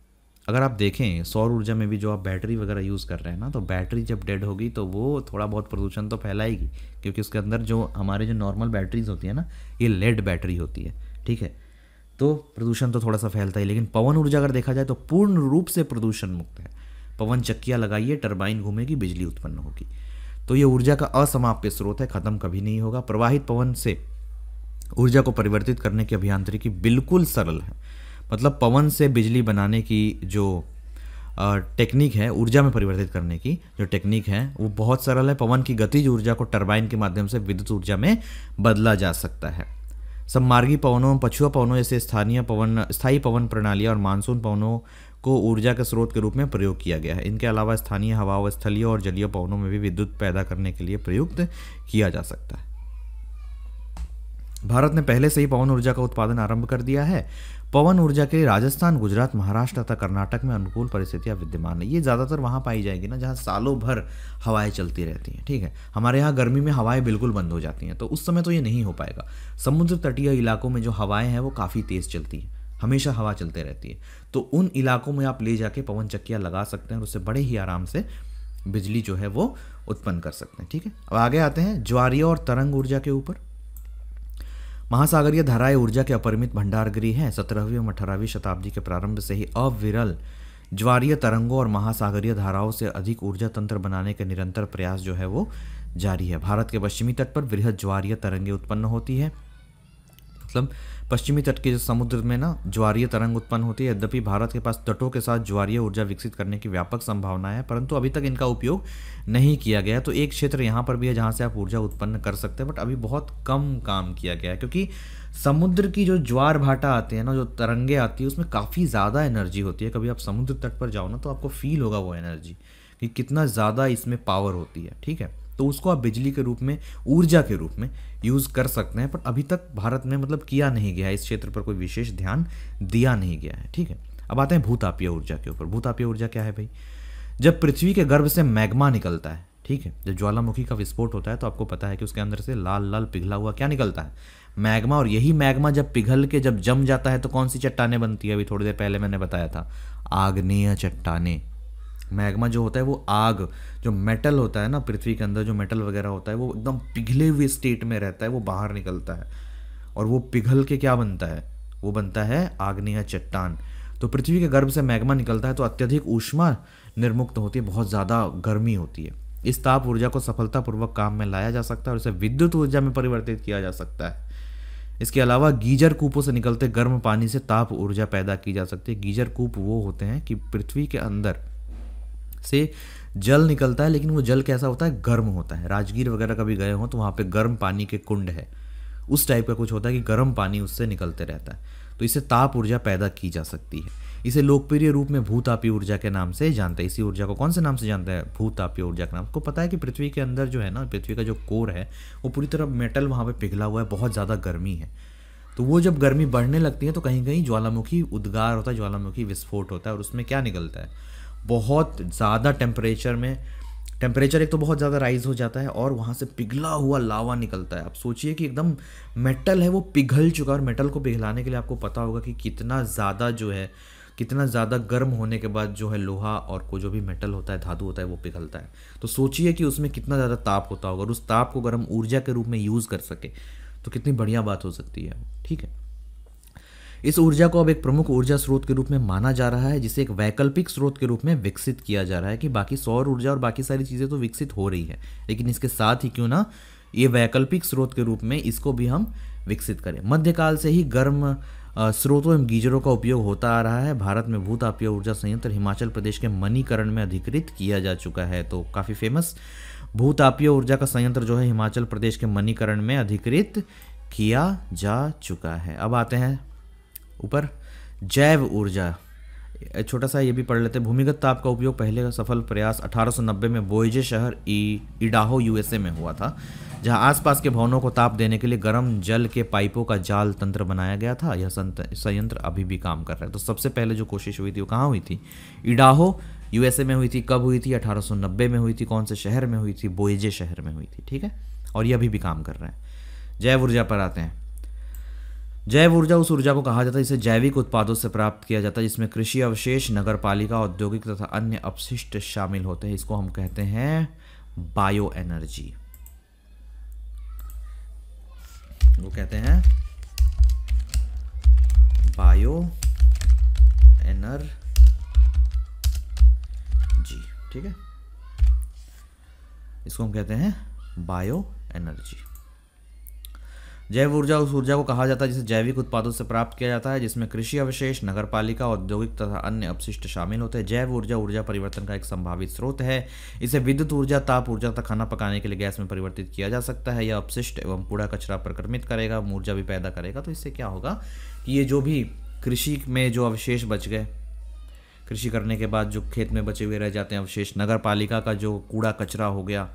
अगर आप देखें सौर ऊर्जा में भी जो आप बैटरी वगैरह यूज़ कर रहे हैं ना तो बैटरी जब डेड होगी तो वो थोड़ा बहुत प्रदूषण तो फैलाएगी क्योंकि उसके अंदर जो हमारे जो नॉर्मल बैटरीज होती है ना ये लेड बैटरी होती है ठीक है तो प्रदूषण तो थोड़ा सा फैलता है लेकिन पवन ऊर्जा अगर देखा जाए तो पूर्ण रूप से प्रदूषण मुक्त है पवन चक्किया लगाइए टर्बाइन घूमेगी बिजली उत्पन्न होगी तो ये ऊर्जा का असमाप्य स्रोत है ख़त्म कभी नहीं होगा प्रवाहित पवन से ऊर्जा को परिवर्तित करने की अभियांत्रिकी बिल्कुल सरल है मतलब पवन से बिजली बनाने की जो टेक्निक है ऊर्जा में परिवर्तित करने की जो टेक्निक है वो बहुत सरल है पवन की गतिज ऊर्जा को टरबाइन के माध्यम से विद्युत ऊर्जा में बदला जा सकता है सब मार्गी पवनों पछुआ पवनों जैसे स्थानीय पवन स्थायी पवन प्रणाली और मानसून पवनों को ऊर्जा के स्रोत के रूप में प्रयोग किया गया है इनके अलावा स्थानीय हवाओं स्थलीय और जलीय पवनों में भी विद्युत पैदा करने के लिए प्रयुक्त किया जा सकता है भारत ने पहले से ही पवन ऊर्जा का उत्पादन आरंभ कर दिया है पवन ऊर्जा के लिए राजस्थान गुजरात महाराष्ट्र तथा कर्नाटक में अनुकूल परिस्थितियाँ विद्यमान है ये ज़्यादातर वहाँ पाई जाएगी ना जहाँ सालों भर हवाएं चलती रहती हैं ठीक है हमारे यहाँ गर्मी में हवाएं बिल्कुल बंद हो जाती हैं तो उस समय तो ये नहीं हो पाएगा समुद्र तटीय इलाकों में जो हवाएं हैं वो काफ़ी तेज़ चलती हैं हमेशा हवा चलते रहती है तो उन इलाकों में आप ले जाके पवन चक्कियाँ लगा सकते हैं और उससे बड़े ही आराम से बिजली जो है वो उत्पन्न कर सकते हैं ठीक है अब आगे आते हैं ज्वारिया और तरंग ऊर्जा के ऊपर महासागरीय धाराएं ऊर्जा के अपरिमित भंडारगृह हैं सत्रहवीं और अठारहवीं शताब्दी के प्रारंभ से ही अविरल ज्वारीय तरंगों और महासागरीय धाराओं से अधिक ऊर्जा तंत्र बनाने के निरंतर प्रयास जो है वो जारी है भारत के पश्चिमी तट पर वृहद ज्वारीय तरंगे उत्पन्न होती है मतलब पश्चिमी तट के समुद्र में ना ज्वारीय तरंग उत्पन्न होती है यद्यपि भारत के पास तटों के साथ ज्वारीय ऊर्जा विकसित करने की व्यापक संभावना है परंतु अभी तक इनका उपयोग नहीं किया गया तो एक क्षेत्र यहाँ पर भी है जहाँ से आप ऊर्जा उत्पन्न कर सकते हैं बट अभी बहुत कम काम किया गया है क्योंकि समुद्र की जो ज्वार भाटा आती है ना जो तरंगे आती है उसमें काफ़ी ज़्यादा एनर्जी होती है कभी आप समुद्र तट पर जाओ ना तो आपको फील होगा वो एनर्जी कि कितना ज़्यादा इसमें पावर होती है ठीक है तो उसको आप बिजली के रूप में ऊर्जा के रूप में यूज़ कर सकते हैं पर अभी तक भारत में मतलब किया नहीं गया है इस क्षेत्र पर कोई विशेष ध्यान दिया नहीं गया है ठीक है अब आते हैं भूतापीय ऊर्जा के ऊपर भूतापीय ऊर्जा क्या है भाई जब पृथ्वी के गर्भ से मैग्मा निकलता है ठीक है जब ज्वालामुखी का विस्फोट होता है तो आपको पता है कि उसके अंदर से लाल लाल पिघला हुआ क्या निकलता है मैग्मा और यही मैग्मा जब पिघल के जब जम जाता है तो कौन सी चट्टाने बनती है अभी थोड़ी देर पहले मैंने बताया था आग्नेय चट्टाने मैग्मा जो होता है वो आग जो मेटल होता है ना पृथ्वी के अंदर जो मेटल वगैरह होता है वो एकदम पिघले हुए स्टेट में रहता है वो बाहर निकलता है और वो पिघल के क्या बनता है वो बनता है आग्नेय चट्टान तो पृथ्वी के गर्भ से मैग्मा निकलता है तो अत्यधिक ऊष्मा निर्मुक्त होती है बहुत ज़्यादा गर्मी होती है इस ताप ऊर्जा को सफलतापूर्वक काम में लाया जा सकता है और इसे विद्युत ऊर्जा में परिवर्तित किया जा सकता है इसके अलावा गीजर कूपों से निकलते गर्म पानी से ताप ऊर्जा पैदा की जा सकती है गीजर कूप वो होते हैं कि पृथ्वी के अंदर से जल निकलता है लेकिन वो जल कैसा होता है गर्म होता है राजगीर वगैरह कभी गए हों तो वहाँ पे गर्म पानी के कुंड है उस टाइप का कुछ होता है कि गर्म पानी उससे निकलते रहता है तो इससे ताप ऊर्जा पैदा की जा सकती है इसे लोकप्रिय रूप में भूतापी ऊर्जा के नाम से जानते हैं इसी ऊर्जा को कौन से नाम से जानते हैं भूतापी ऊर्जा के नाम को पता है कि पृथ्वी के अंदर जो है ना पृथ्वी का जो कोर है वो पूरी तरह मेटल वहाँ पर पिघला हुआ है बहुत ज़्यादा गर्मी है तो वो जब गर्मी बढ़ने लगती है तो कहीं कहीं ज्वालामुखी उद्गार होता है ज्वालामुखी विस्फोट होता है और उसमें क्या निकलता है बहुत ज़्यादा टेम्परेचर में टेम्परेचर एक तो बहुत ज़्यादा राइज हो जाता है और वहाँ से पिघला हुआ लावा निकलता है आप सोचिए कि एकदम मेटल है वो पिघल चुका है और मेटल को पिघलाने के लिए आपको पता होगा कि कितना ज़्यादा जो है कितना ज़्यादा गर्म होने के बाद जो है लोहा और को जो भी मेटल होता है धातु होता है वो पिघलता है तो सोचिए कि उसमें कितना ज़्यादा ताप होता होगा और उस ताप को गर्म ऊर्जा के रूप में यूज़ कर सके तो कितनी बढ़िया बात हो सकती है ठीक है इस ऊर्जा को अब एक प्रमुख ऊर्जा स्रोत के रूप में माना जा रहा है जिसे एक वैकल्पिक स्रोत के रूप में विकसित किया जा रहा है कि बाकी सौर ऊर्जा और बाकी सारी चीज़ें तो विकसित हो रही है लेकिन इसके साथ ही क्यों ना ये वैकल्पिक स्रोत के रूप में इसको भी हम विकसित करें मध्यकाल से ही गर्म स्रोतों एवं गीजरों का उपयोग होता आ रहा है भारत में भूतापीय ऊर्जा संयंत्र हिमाचल प्रदेश के मनीकरण में अधिकृत किया जा चुका है तो काफ़ी फेमस भूतापीय ऊर्जा का संयंत्र जो है हिमाचल प्रदेश के मनीकरण में अधिकृत किया जा चुका है अब आते हैं ऊपर जैव ऊर्जा छोटा सा ये भी पढ़ लेते हैं भूमिगत ताप का उपयोग पहले का सफल प्रयास 1890 में बोइजे शहर ई इडाहो यूएसए में हुआ था जहां आसपास के भवनों को ताप देने के लिए गर्म जल के पाइपों का जाल तंत्र बनाया गया था यह संयंत्र अभी भी काम कर रहा है तो सबसे पहले जो कोशिश हुई थी वो कहाँ हुई थी इडाहो यूएसए में हुई थी कब हुई थी 1890 में हुई थी कौन से शहर में हुई थी बोइजे शहर में हुई थी ठीक है और ये अभी भी काम कर रहे हैं जैव ऊर्जा पर आते हैं जैव ऊर्जा उस ऊर्जा को कहा जाता है जिसे जैविक उत्पादों से प्राप्त किया जाता है जिसमें कृषि अवशेष नगर पालिका औद्योगिक तथा अन्य अपशिष्ट शामिल होते हैं इसको हम कहते हैं बायो एनर्जी वो कहते हैं बायो एनर्जी ठीक है इसको हम कहते हैं बायो एनर्जी जैव ऊर्जा उस ऊर्जा को कहा जाता है जिसे जैविक उत्पादों से प्राप्त किया जाता है जिसमें कृषि अवशेष नगरपालिका औद्योगिक तथा अन्य अपशिष्ट शामिल होते हैं जैव ऊर्जा ऊर्जा परिवर्तन का एक संभावित स्रोत है इसे विद्युत ऊर्जा ताप ऊर्जा तथा खाना पकाने के लिए गैस में परिवर्तित किया जा सकता है यह अपशिष्ट एवं कूड़ा कचरा प्रक्रमित करेगा ऊर्जा भी पैदा करेगा तो इससे क्या होगा कि ये जो भी कृषि में जो अवशेष बच गए कृषि करने के बाद जो खेत में बचे हुए रह जाते हैं अवशेष नगर पालिका का जो कूड़ा कचरा हो गया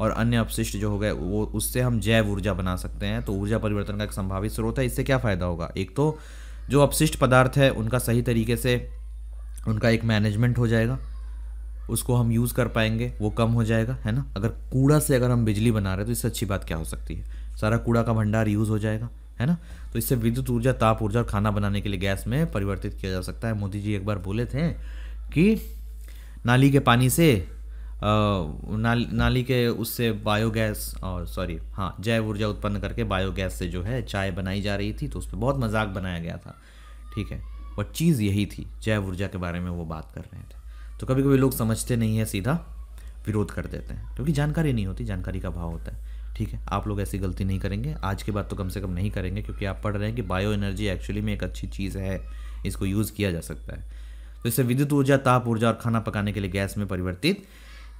और अन्य अपशिष्ट जो हो गए वो उससे हम जैव ऊर्जा बना सकते हैं तो ऊर्जा परिवर्तन का एक संभावित स्रोत है इससे क्या फ़ायदा होगा एक तो जो अपशिष्ट पदार्थ है उनका सही तरीके से उनका एक मैनेजमेंट हो जाएगा उसको हम यूज़ कर पाएंगे वो कम हो जाएगा है ना अगर कूड़ा से अगर हम बिजली बना रहे हैं तो इससे अच्छी बात क्या हो सकती है सारा कूड़ा का भंडार यूज़ हो जाएगा है ना तो इससे विद्युत ऊर्जा ताप ऊर्जा और खाना बनाने के लिए गैस में परिवर्तित किया जा सकता है मोदी जी एक बार बोले थे कि नाली के पानी से नाली नाली के उससे बायोगैस और सॉरी हाँ जैव ऊर्जा उत्पन्न करके बायोगैस से जो है चाय बनाई जा रही थी तो उस पर बहुत मजाक बनाया गया था ठीक है और चीज़ यही थी जैव ऊर्जा के बारे में वो बात कर रहे थे तो कभी कभी लोग समझते नहीं है सीधा विरोध कर देते हैं क्योंकि जानकारी नहीं होती जानकारी का भाव होता है ठीक है आप लोग ऐसी गलती नहीं करेंगे आज के बाद तो कम से कम नहीं करेंगे क्योंकि आप पढ़ रहे हैं कि बायो एनर्जी एक्चुअली में एक अच्छी चीज़ है इसको यूज़ किया जा सकता है तो इससे विद्युत ऊर्जा ताप ऊर्जा और खाना पकाने के लिए गैस में परिवर्तित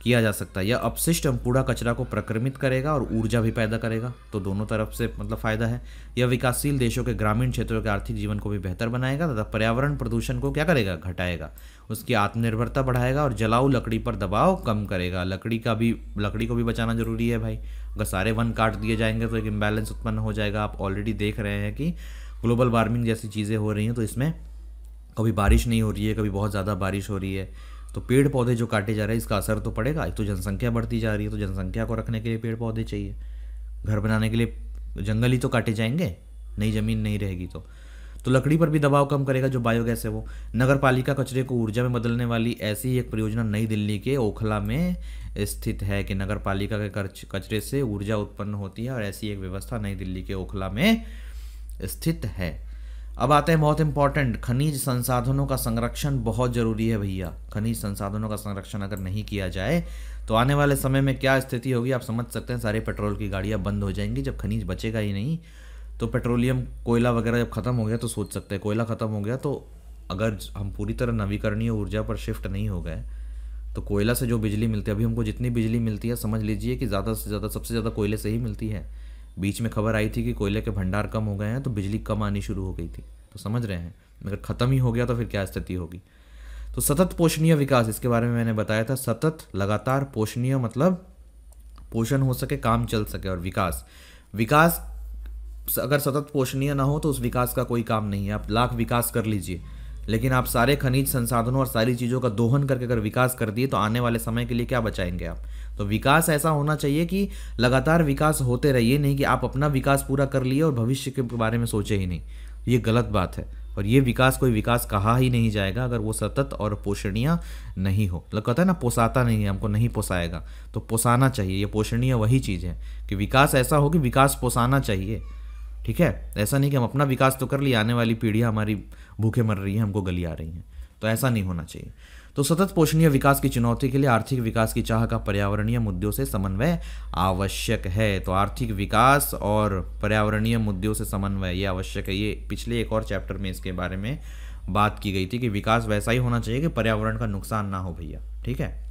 किया जा सकता है यह अपशिष्ट कूड़ा कचरा को प्रक्रमित करेगा और ऊर्जा भी पैदा करेगा तो दोनों तरफ से मतलब फ़ायदा है यह विकासशील देशों के ग्रामीण क्षेत्रों के आर्थिक जीवन को भी बेहतर बनाएगा तथा पर्यावरण प्रदूषण को क्या करेगा घटाएगा उसकी आत्मनिर्भरता बढ़ाएगा और जलाऊ लकड़ी पर दबाव कम करेगा लकड़ी का भी लकड़ी को भी बचाना जरूरी है भाई अगर सारे वन काट दिए जाएंगे तो एक इम्बैलेंस उत्पन्न हो जाएगा आप ऑलरेडी देख रहे हैं कि ग्लोबल वार्मिंग जैसी चीज़ें हो रही हैं तो इसमें कभी बारिश नहीं हो रही है कभी बहुत ज़्यादा बारिश हो रही है तो पेड़ पौधे जो काटे जा रहे हैं इसका असर तो पड़ेगा एक तो जनसंख्या बढ़ती जा रही है तो जनसंख्या को रखने के लिए पेड़ पौधे चाहिए घर बनाने के लिए जंगल ही तो काटे जाएंगे नई ज़मीन नहीं रहेगी तो तो लकड़ी पर भी दबाव कम करेगा जो बायोगैस है वो नगर पालिका कचरे को ऊर्जा में बदलने वाली ऐसी ही एक परियोजना नई दिल्ली के ओखला में स्थित है कि नगर पालिका के कचरे से ऊर्जा उत्पन्न होती है और ऐसी एक व्यवस्था नई दिल्ली के ओखला में स्थित है अब आते हैं बहुत इंपॉर्टेंट खनिज संसाधनों का संरक्षण बहुत ज़रूरी है भैया खनिज संसाधनों का संरक्षण अगर नहीं किया जाए तो आने वाले समय में क्या स्थिति होगी आप समझ सकते हैं सारे पेट्रोल की गाड़ियाँ बंद हो जाएंगी जब खनिज बचेगा ही नहीं तो पेट्रोलियम कोयला वगैरह जब ख़त्म हो गया तो सोच सकते हैं कोयला ख़त्म हो गया तो अगर हम पूरी तरह नवीकरणीय ऊर्जा पर शिफ्ट नहीं हो गए तो कोयला से जो बिजली मिलती है अभी हमको जितनी बिजली मिलती है समझ लीजिए कि ज़्यादा से ज़्यादा सबसे ज़्यादा कोयले से ही मिलती है बीच में खबर आई थी कि कोयले के भंडार कम हो गए हैं तो बिजली कम आनी शुरू हो गई थी तो समझ रहे हैं अगर ख़त्म ही हो गया तो फिर क्या स्थिति होगी तो सतत पोषणीय विकास इसके बारे में मैंने बताया था सतत लगातार पोषणीय मतलब पोषण हो सके काम चल सके और विकास विकास अगर सतत पोषणीय ना हो तो उस विकास का कोई काम नहीं है आप लाख विकास कर लीजिए लेकिन आप सारे खनिज संसाधनों और सारी चीज़ों का दोहन करके अगर विकास कर दिए तो आने वाले समय के लिए क्या बचाएंगे आप तो विकास ऐसा होना चाहिए कि लगातार विकास होते रहिए नहीं कि आप अपना विकास पूरा कर लिए और भविष्य के बारे में सोचे ही नहीं ये गलत बात है और ये विकास कोई विकास कहा ही नहीं जाएगा अगर वो सतत और पोषणीय नहीं हो लग मतलब कहता है ना पोसाता नहीं है हमको नहीं पोसाएगा तो पोसाना चाहिए ये पोषणीय वही चीज़ है कि विकास ऐसा हो कि विकास पोसाना चाहिए ठीक है ऐसा नहीं कि हम अपना विकास तो कर लिए आने वाली पीढ़ियाँ हमारी भूखे मर रही हैं हमको गली आ रही हैं तो ऐसा नहीं होना चाहिए तो सतत पोषणीय विकास की चुनौती के लिए आर्थिक विकास की चाह का पर्यावरणीय मुद्दों से समन्वय आवश्यक है तो आर्थिक विकास और पर्यावरणीय मुद्दों से समन्वय ये आवश्यक है ये पिछले एक और चैप्टर में इसके बारे में बात की गई थी कि विकास वैसा ही होना चाहिए कि पर्यावरण का नुकसान ना हो भैया ठीक है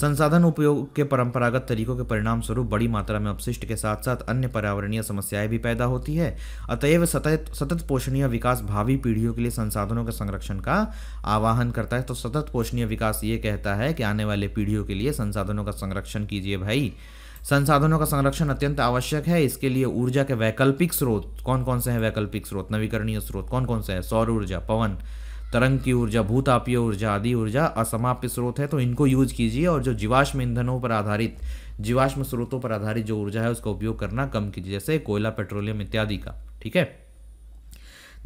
संसाधन उपयोग के परंपरागत तरीकों के परिणाम स्वरूप बड़ी मात्रा में अपशिष्ट के साथ साथ अन्य पर्यावरणीय समस्याएं भी पैदा होती है अतएव सतत सतत पोषणीय विकास भावी पीढ़ियों के लिए संसाधनों के संरक्षण का आवाहन करता है तो सतत पोषणीय विकास ये कहता है कि आने वाले पीढ़ियों के लिए संसाधनों का संरक्षण कीजिए भाई संसाधनों का संरक्षण अत्यंत आवश्यक है इसके लिए ऊर्जा के वैकल्पिक स्रोत कौन कौन से हैं वैकल्पिक स्रोत नवीकरणीय स्रोत कौन कौन से हैं सौर ऊर्जा पवन तरंग की ऊर्जा भूतापीय ऊर्जा आदि ऊर्जा असमाप्य स्रोत है तो इनको यूज कीजिए और जो जीवाश्म ईंधनों पर आधारित जीवाश्म स्रोतों पर आधारित जो ऊर्जा है उसका उपयोग करना कम कीजिए जैसे कोयला पेट्रोलियम इत्यादि का ठीक है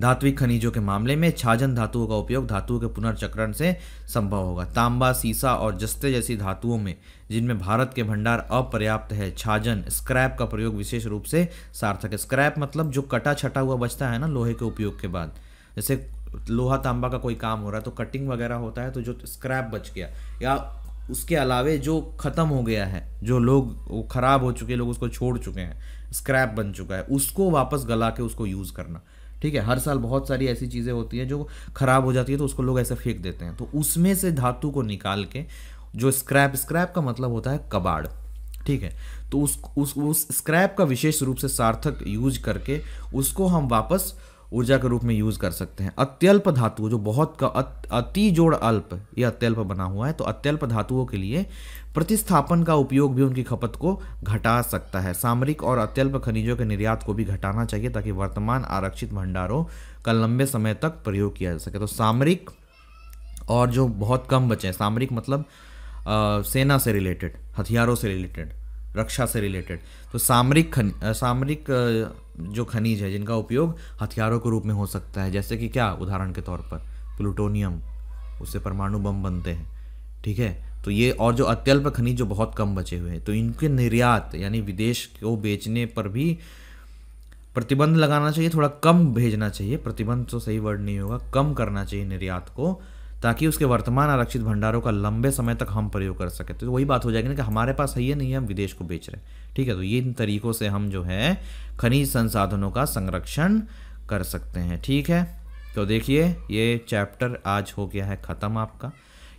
धात्विक खनिजों के मामले में छाजन धातुओं का उपयोग धातुओं के पुनर्चक्रण से संभव होगा तांबा सीसा और जस्ते जैसी धातुओं में जिनमें भारत के भंडार अपर्याप्त है छाजन स्क्रैप का प्रयोग विशेष रूप से सार्थक है स्क्रैप मतलब जो कटा छटा हुआ बचता है ना लोहे के उपयोग के बाद जैसे लोहा तांबा का कोई काम हो रहा है तो कटिंग वगैरह होता है तो जो स्क्रैप बच गया या उसके अलावे जो ख़त्म हो गया है जो लोग वो ख़राब हो चुके हैं लोग उसको छोड़ चुके हैं स्क्रैप बन चुका है उसको वापस गला के उसको यूज़ करना ठीक है हर साल बहुत सारी ऐसी चीज़ें होती हैं जो ख़राब हो जाती है तो उसको लोग ऐसे फेंक देते हैं तो उसमें से धातु को निकाल के जो स्क्रैप स्क्रैप का मतलब होता है कबाड़ ठीक है तो उस उस उस स्क्रैप का विशेष रूप से सार्थक यूज करके उसको हम वापस ऊर्जा के रूप में यूज़ कर सकते हैं अत्यल्प धातु जो बहुत का अति जोड़ अल्प या अत्यल्प बना हुआ है तो अत्यल्प धातुओं के लिए प्रतिस्थापन का उपयोग भी उनकी खपत को घटा सकता है सामरिक और अत्यल्प खनिजों के निर्यात को भी घटाना चाहिए ताकि वर्तमान आरक्षित भंडारों का लंबे समय तक प्रयोग किया जा सके तो सामरिक और जो बहुत कम बचे हैं सामरिक मतलब आ, सेना से रिलेटेड हथियारों से रिलेटेड रक्षा से रिलेटेड तो सामरिक खन सामरिक जो खनिज है जिनका उपयोग हथियारों के रूप में हो सकता है जैसे कि क्या उदाहरण के तौर पर प्लूटोनियम उससे परमाणु बम बनते हैं ठीक है तो ये और जो अत्यल्प खनिज जो बहुत कम बचे हुए हैं तो इनके निर्यात यानी विदेश को बेचने पर भी प्रतिबंध लगाना चाहिए थोड़ा कम भेजना चाहिए प्रतिबंध तो सही वर्ड नहीं होगा कम करना चाहिए निर्यात को ताकि उसके वर्तमान आरक्षित भंडारों का लंबे समय तक हम प्रयोग कर सकें तो वही बात हो जाएगी ना कि हमारे पास है ये नहीं है हम विदेश को बेच रहे हैं ठीक है तो ये इन तरीकों से हम जो है खनिज संसाधनों का संरक्षण कर सकते हैं ठीक है तो देखिए ये चैप्टर आज हो गया है ख़त्म आपका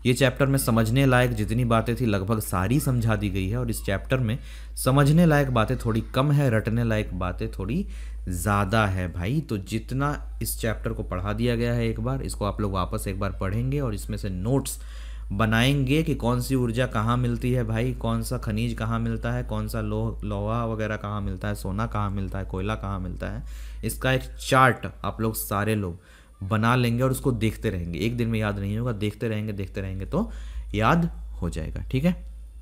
ये चैप्टर में समझने लायक जितनी बातें थी लगभग सारी समझा दी गई है और इस चैप्टर में समझने लायक बातें थोड़ी कम है रटने लायक बातें थोड़ी ज़्यादा है भाई तो जितना इस चैप्टर को पढ़ा दिया गया है एक बार इसको आप लोग वापस एक बार पढ़ेंगे और इसमें से नोट्स बनाएंगे कि कौन सी ऊर्जा कहाँ मिलती है भाई कौन सा खनिज कहाँ मिलता है कौन सा लोह लोहा वगैरह कहाँ मिलता है सोना कहाँ मिलता है कोयला कहाँ मिलता है इसका एक चार्ट आप लोग सारे लोग बना लेंगे और उसको देखते रहेंगे एक दिन में याद नहीं होगा देखते रहेंगे देखते रहेंगे तो याद हो जाएगा ठीक है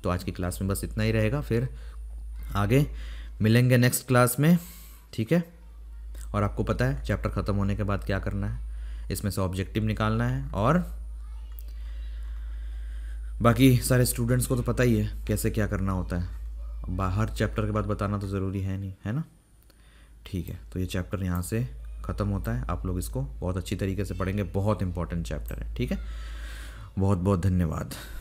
तो आज की क्लास में बस इतना ही रहेगा फिर आगे मिलेंगे नेक्स्ट क्लास में ठीक है और आपको पता है चैप्टर ख़त्म होने के बाद क्या करना है इसमें से ऑब्जेक्टिव निकालना है और बाकी सारे स्टूडेंट्स को तो पता ही है कैसे क्या करना होता है बाहर चैप्टर के बाद बताना तो ज़रूरी है नहीं है ना ठीक है तो ये चैप्टर यहाँ से ख़त्म होता है आप लोग इसको बहुत अच्छी तरीके से पढ़ेंगे बहुत इंपॉर्टेंट चैप्टर है ठीक है बहुत बहुत धन्यवाद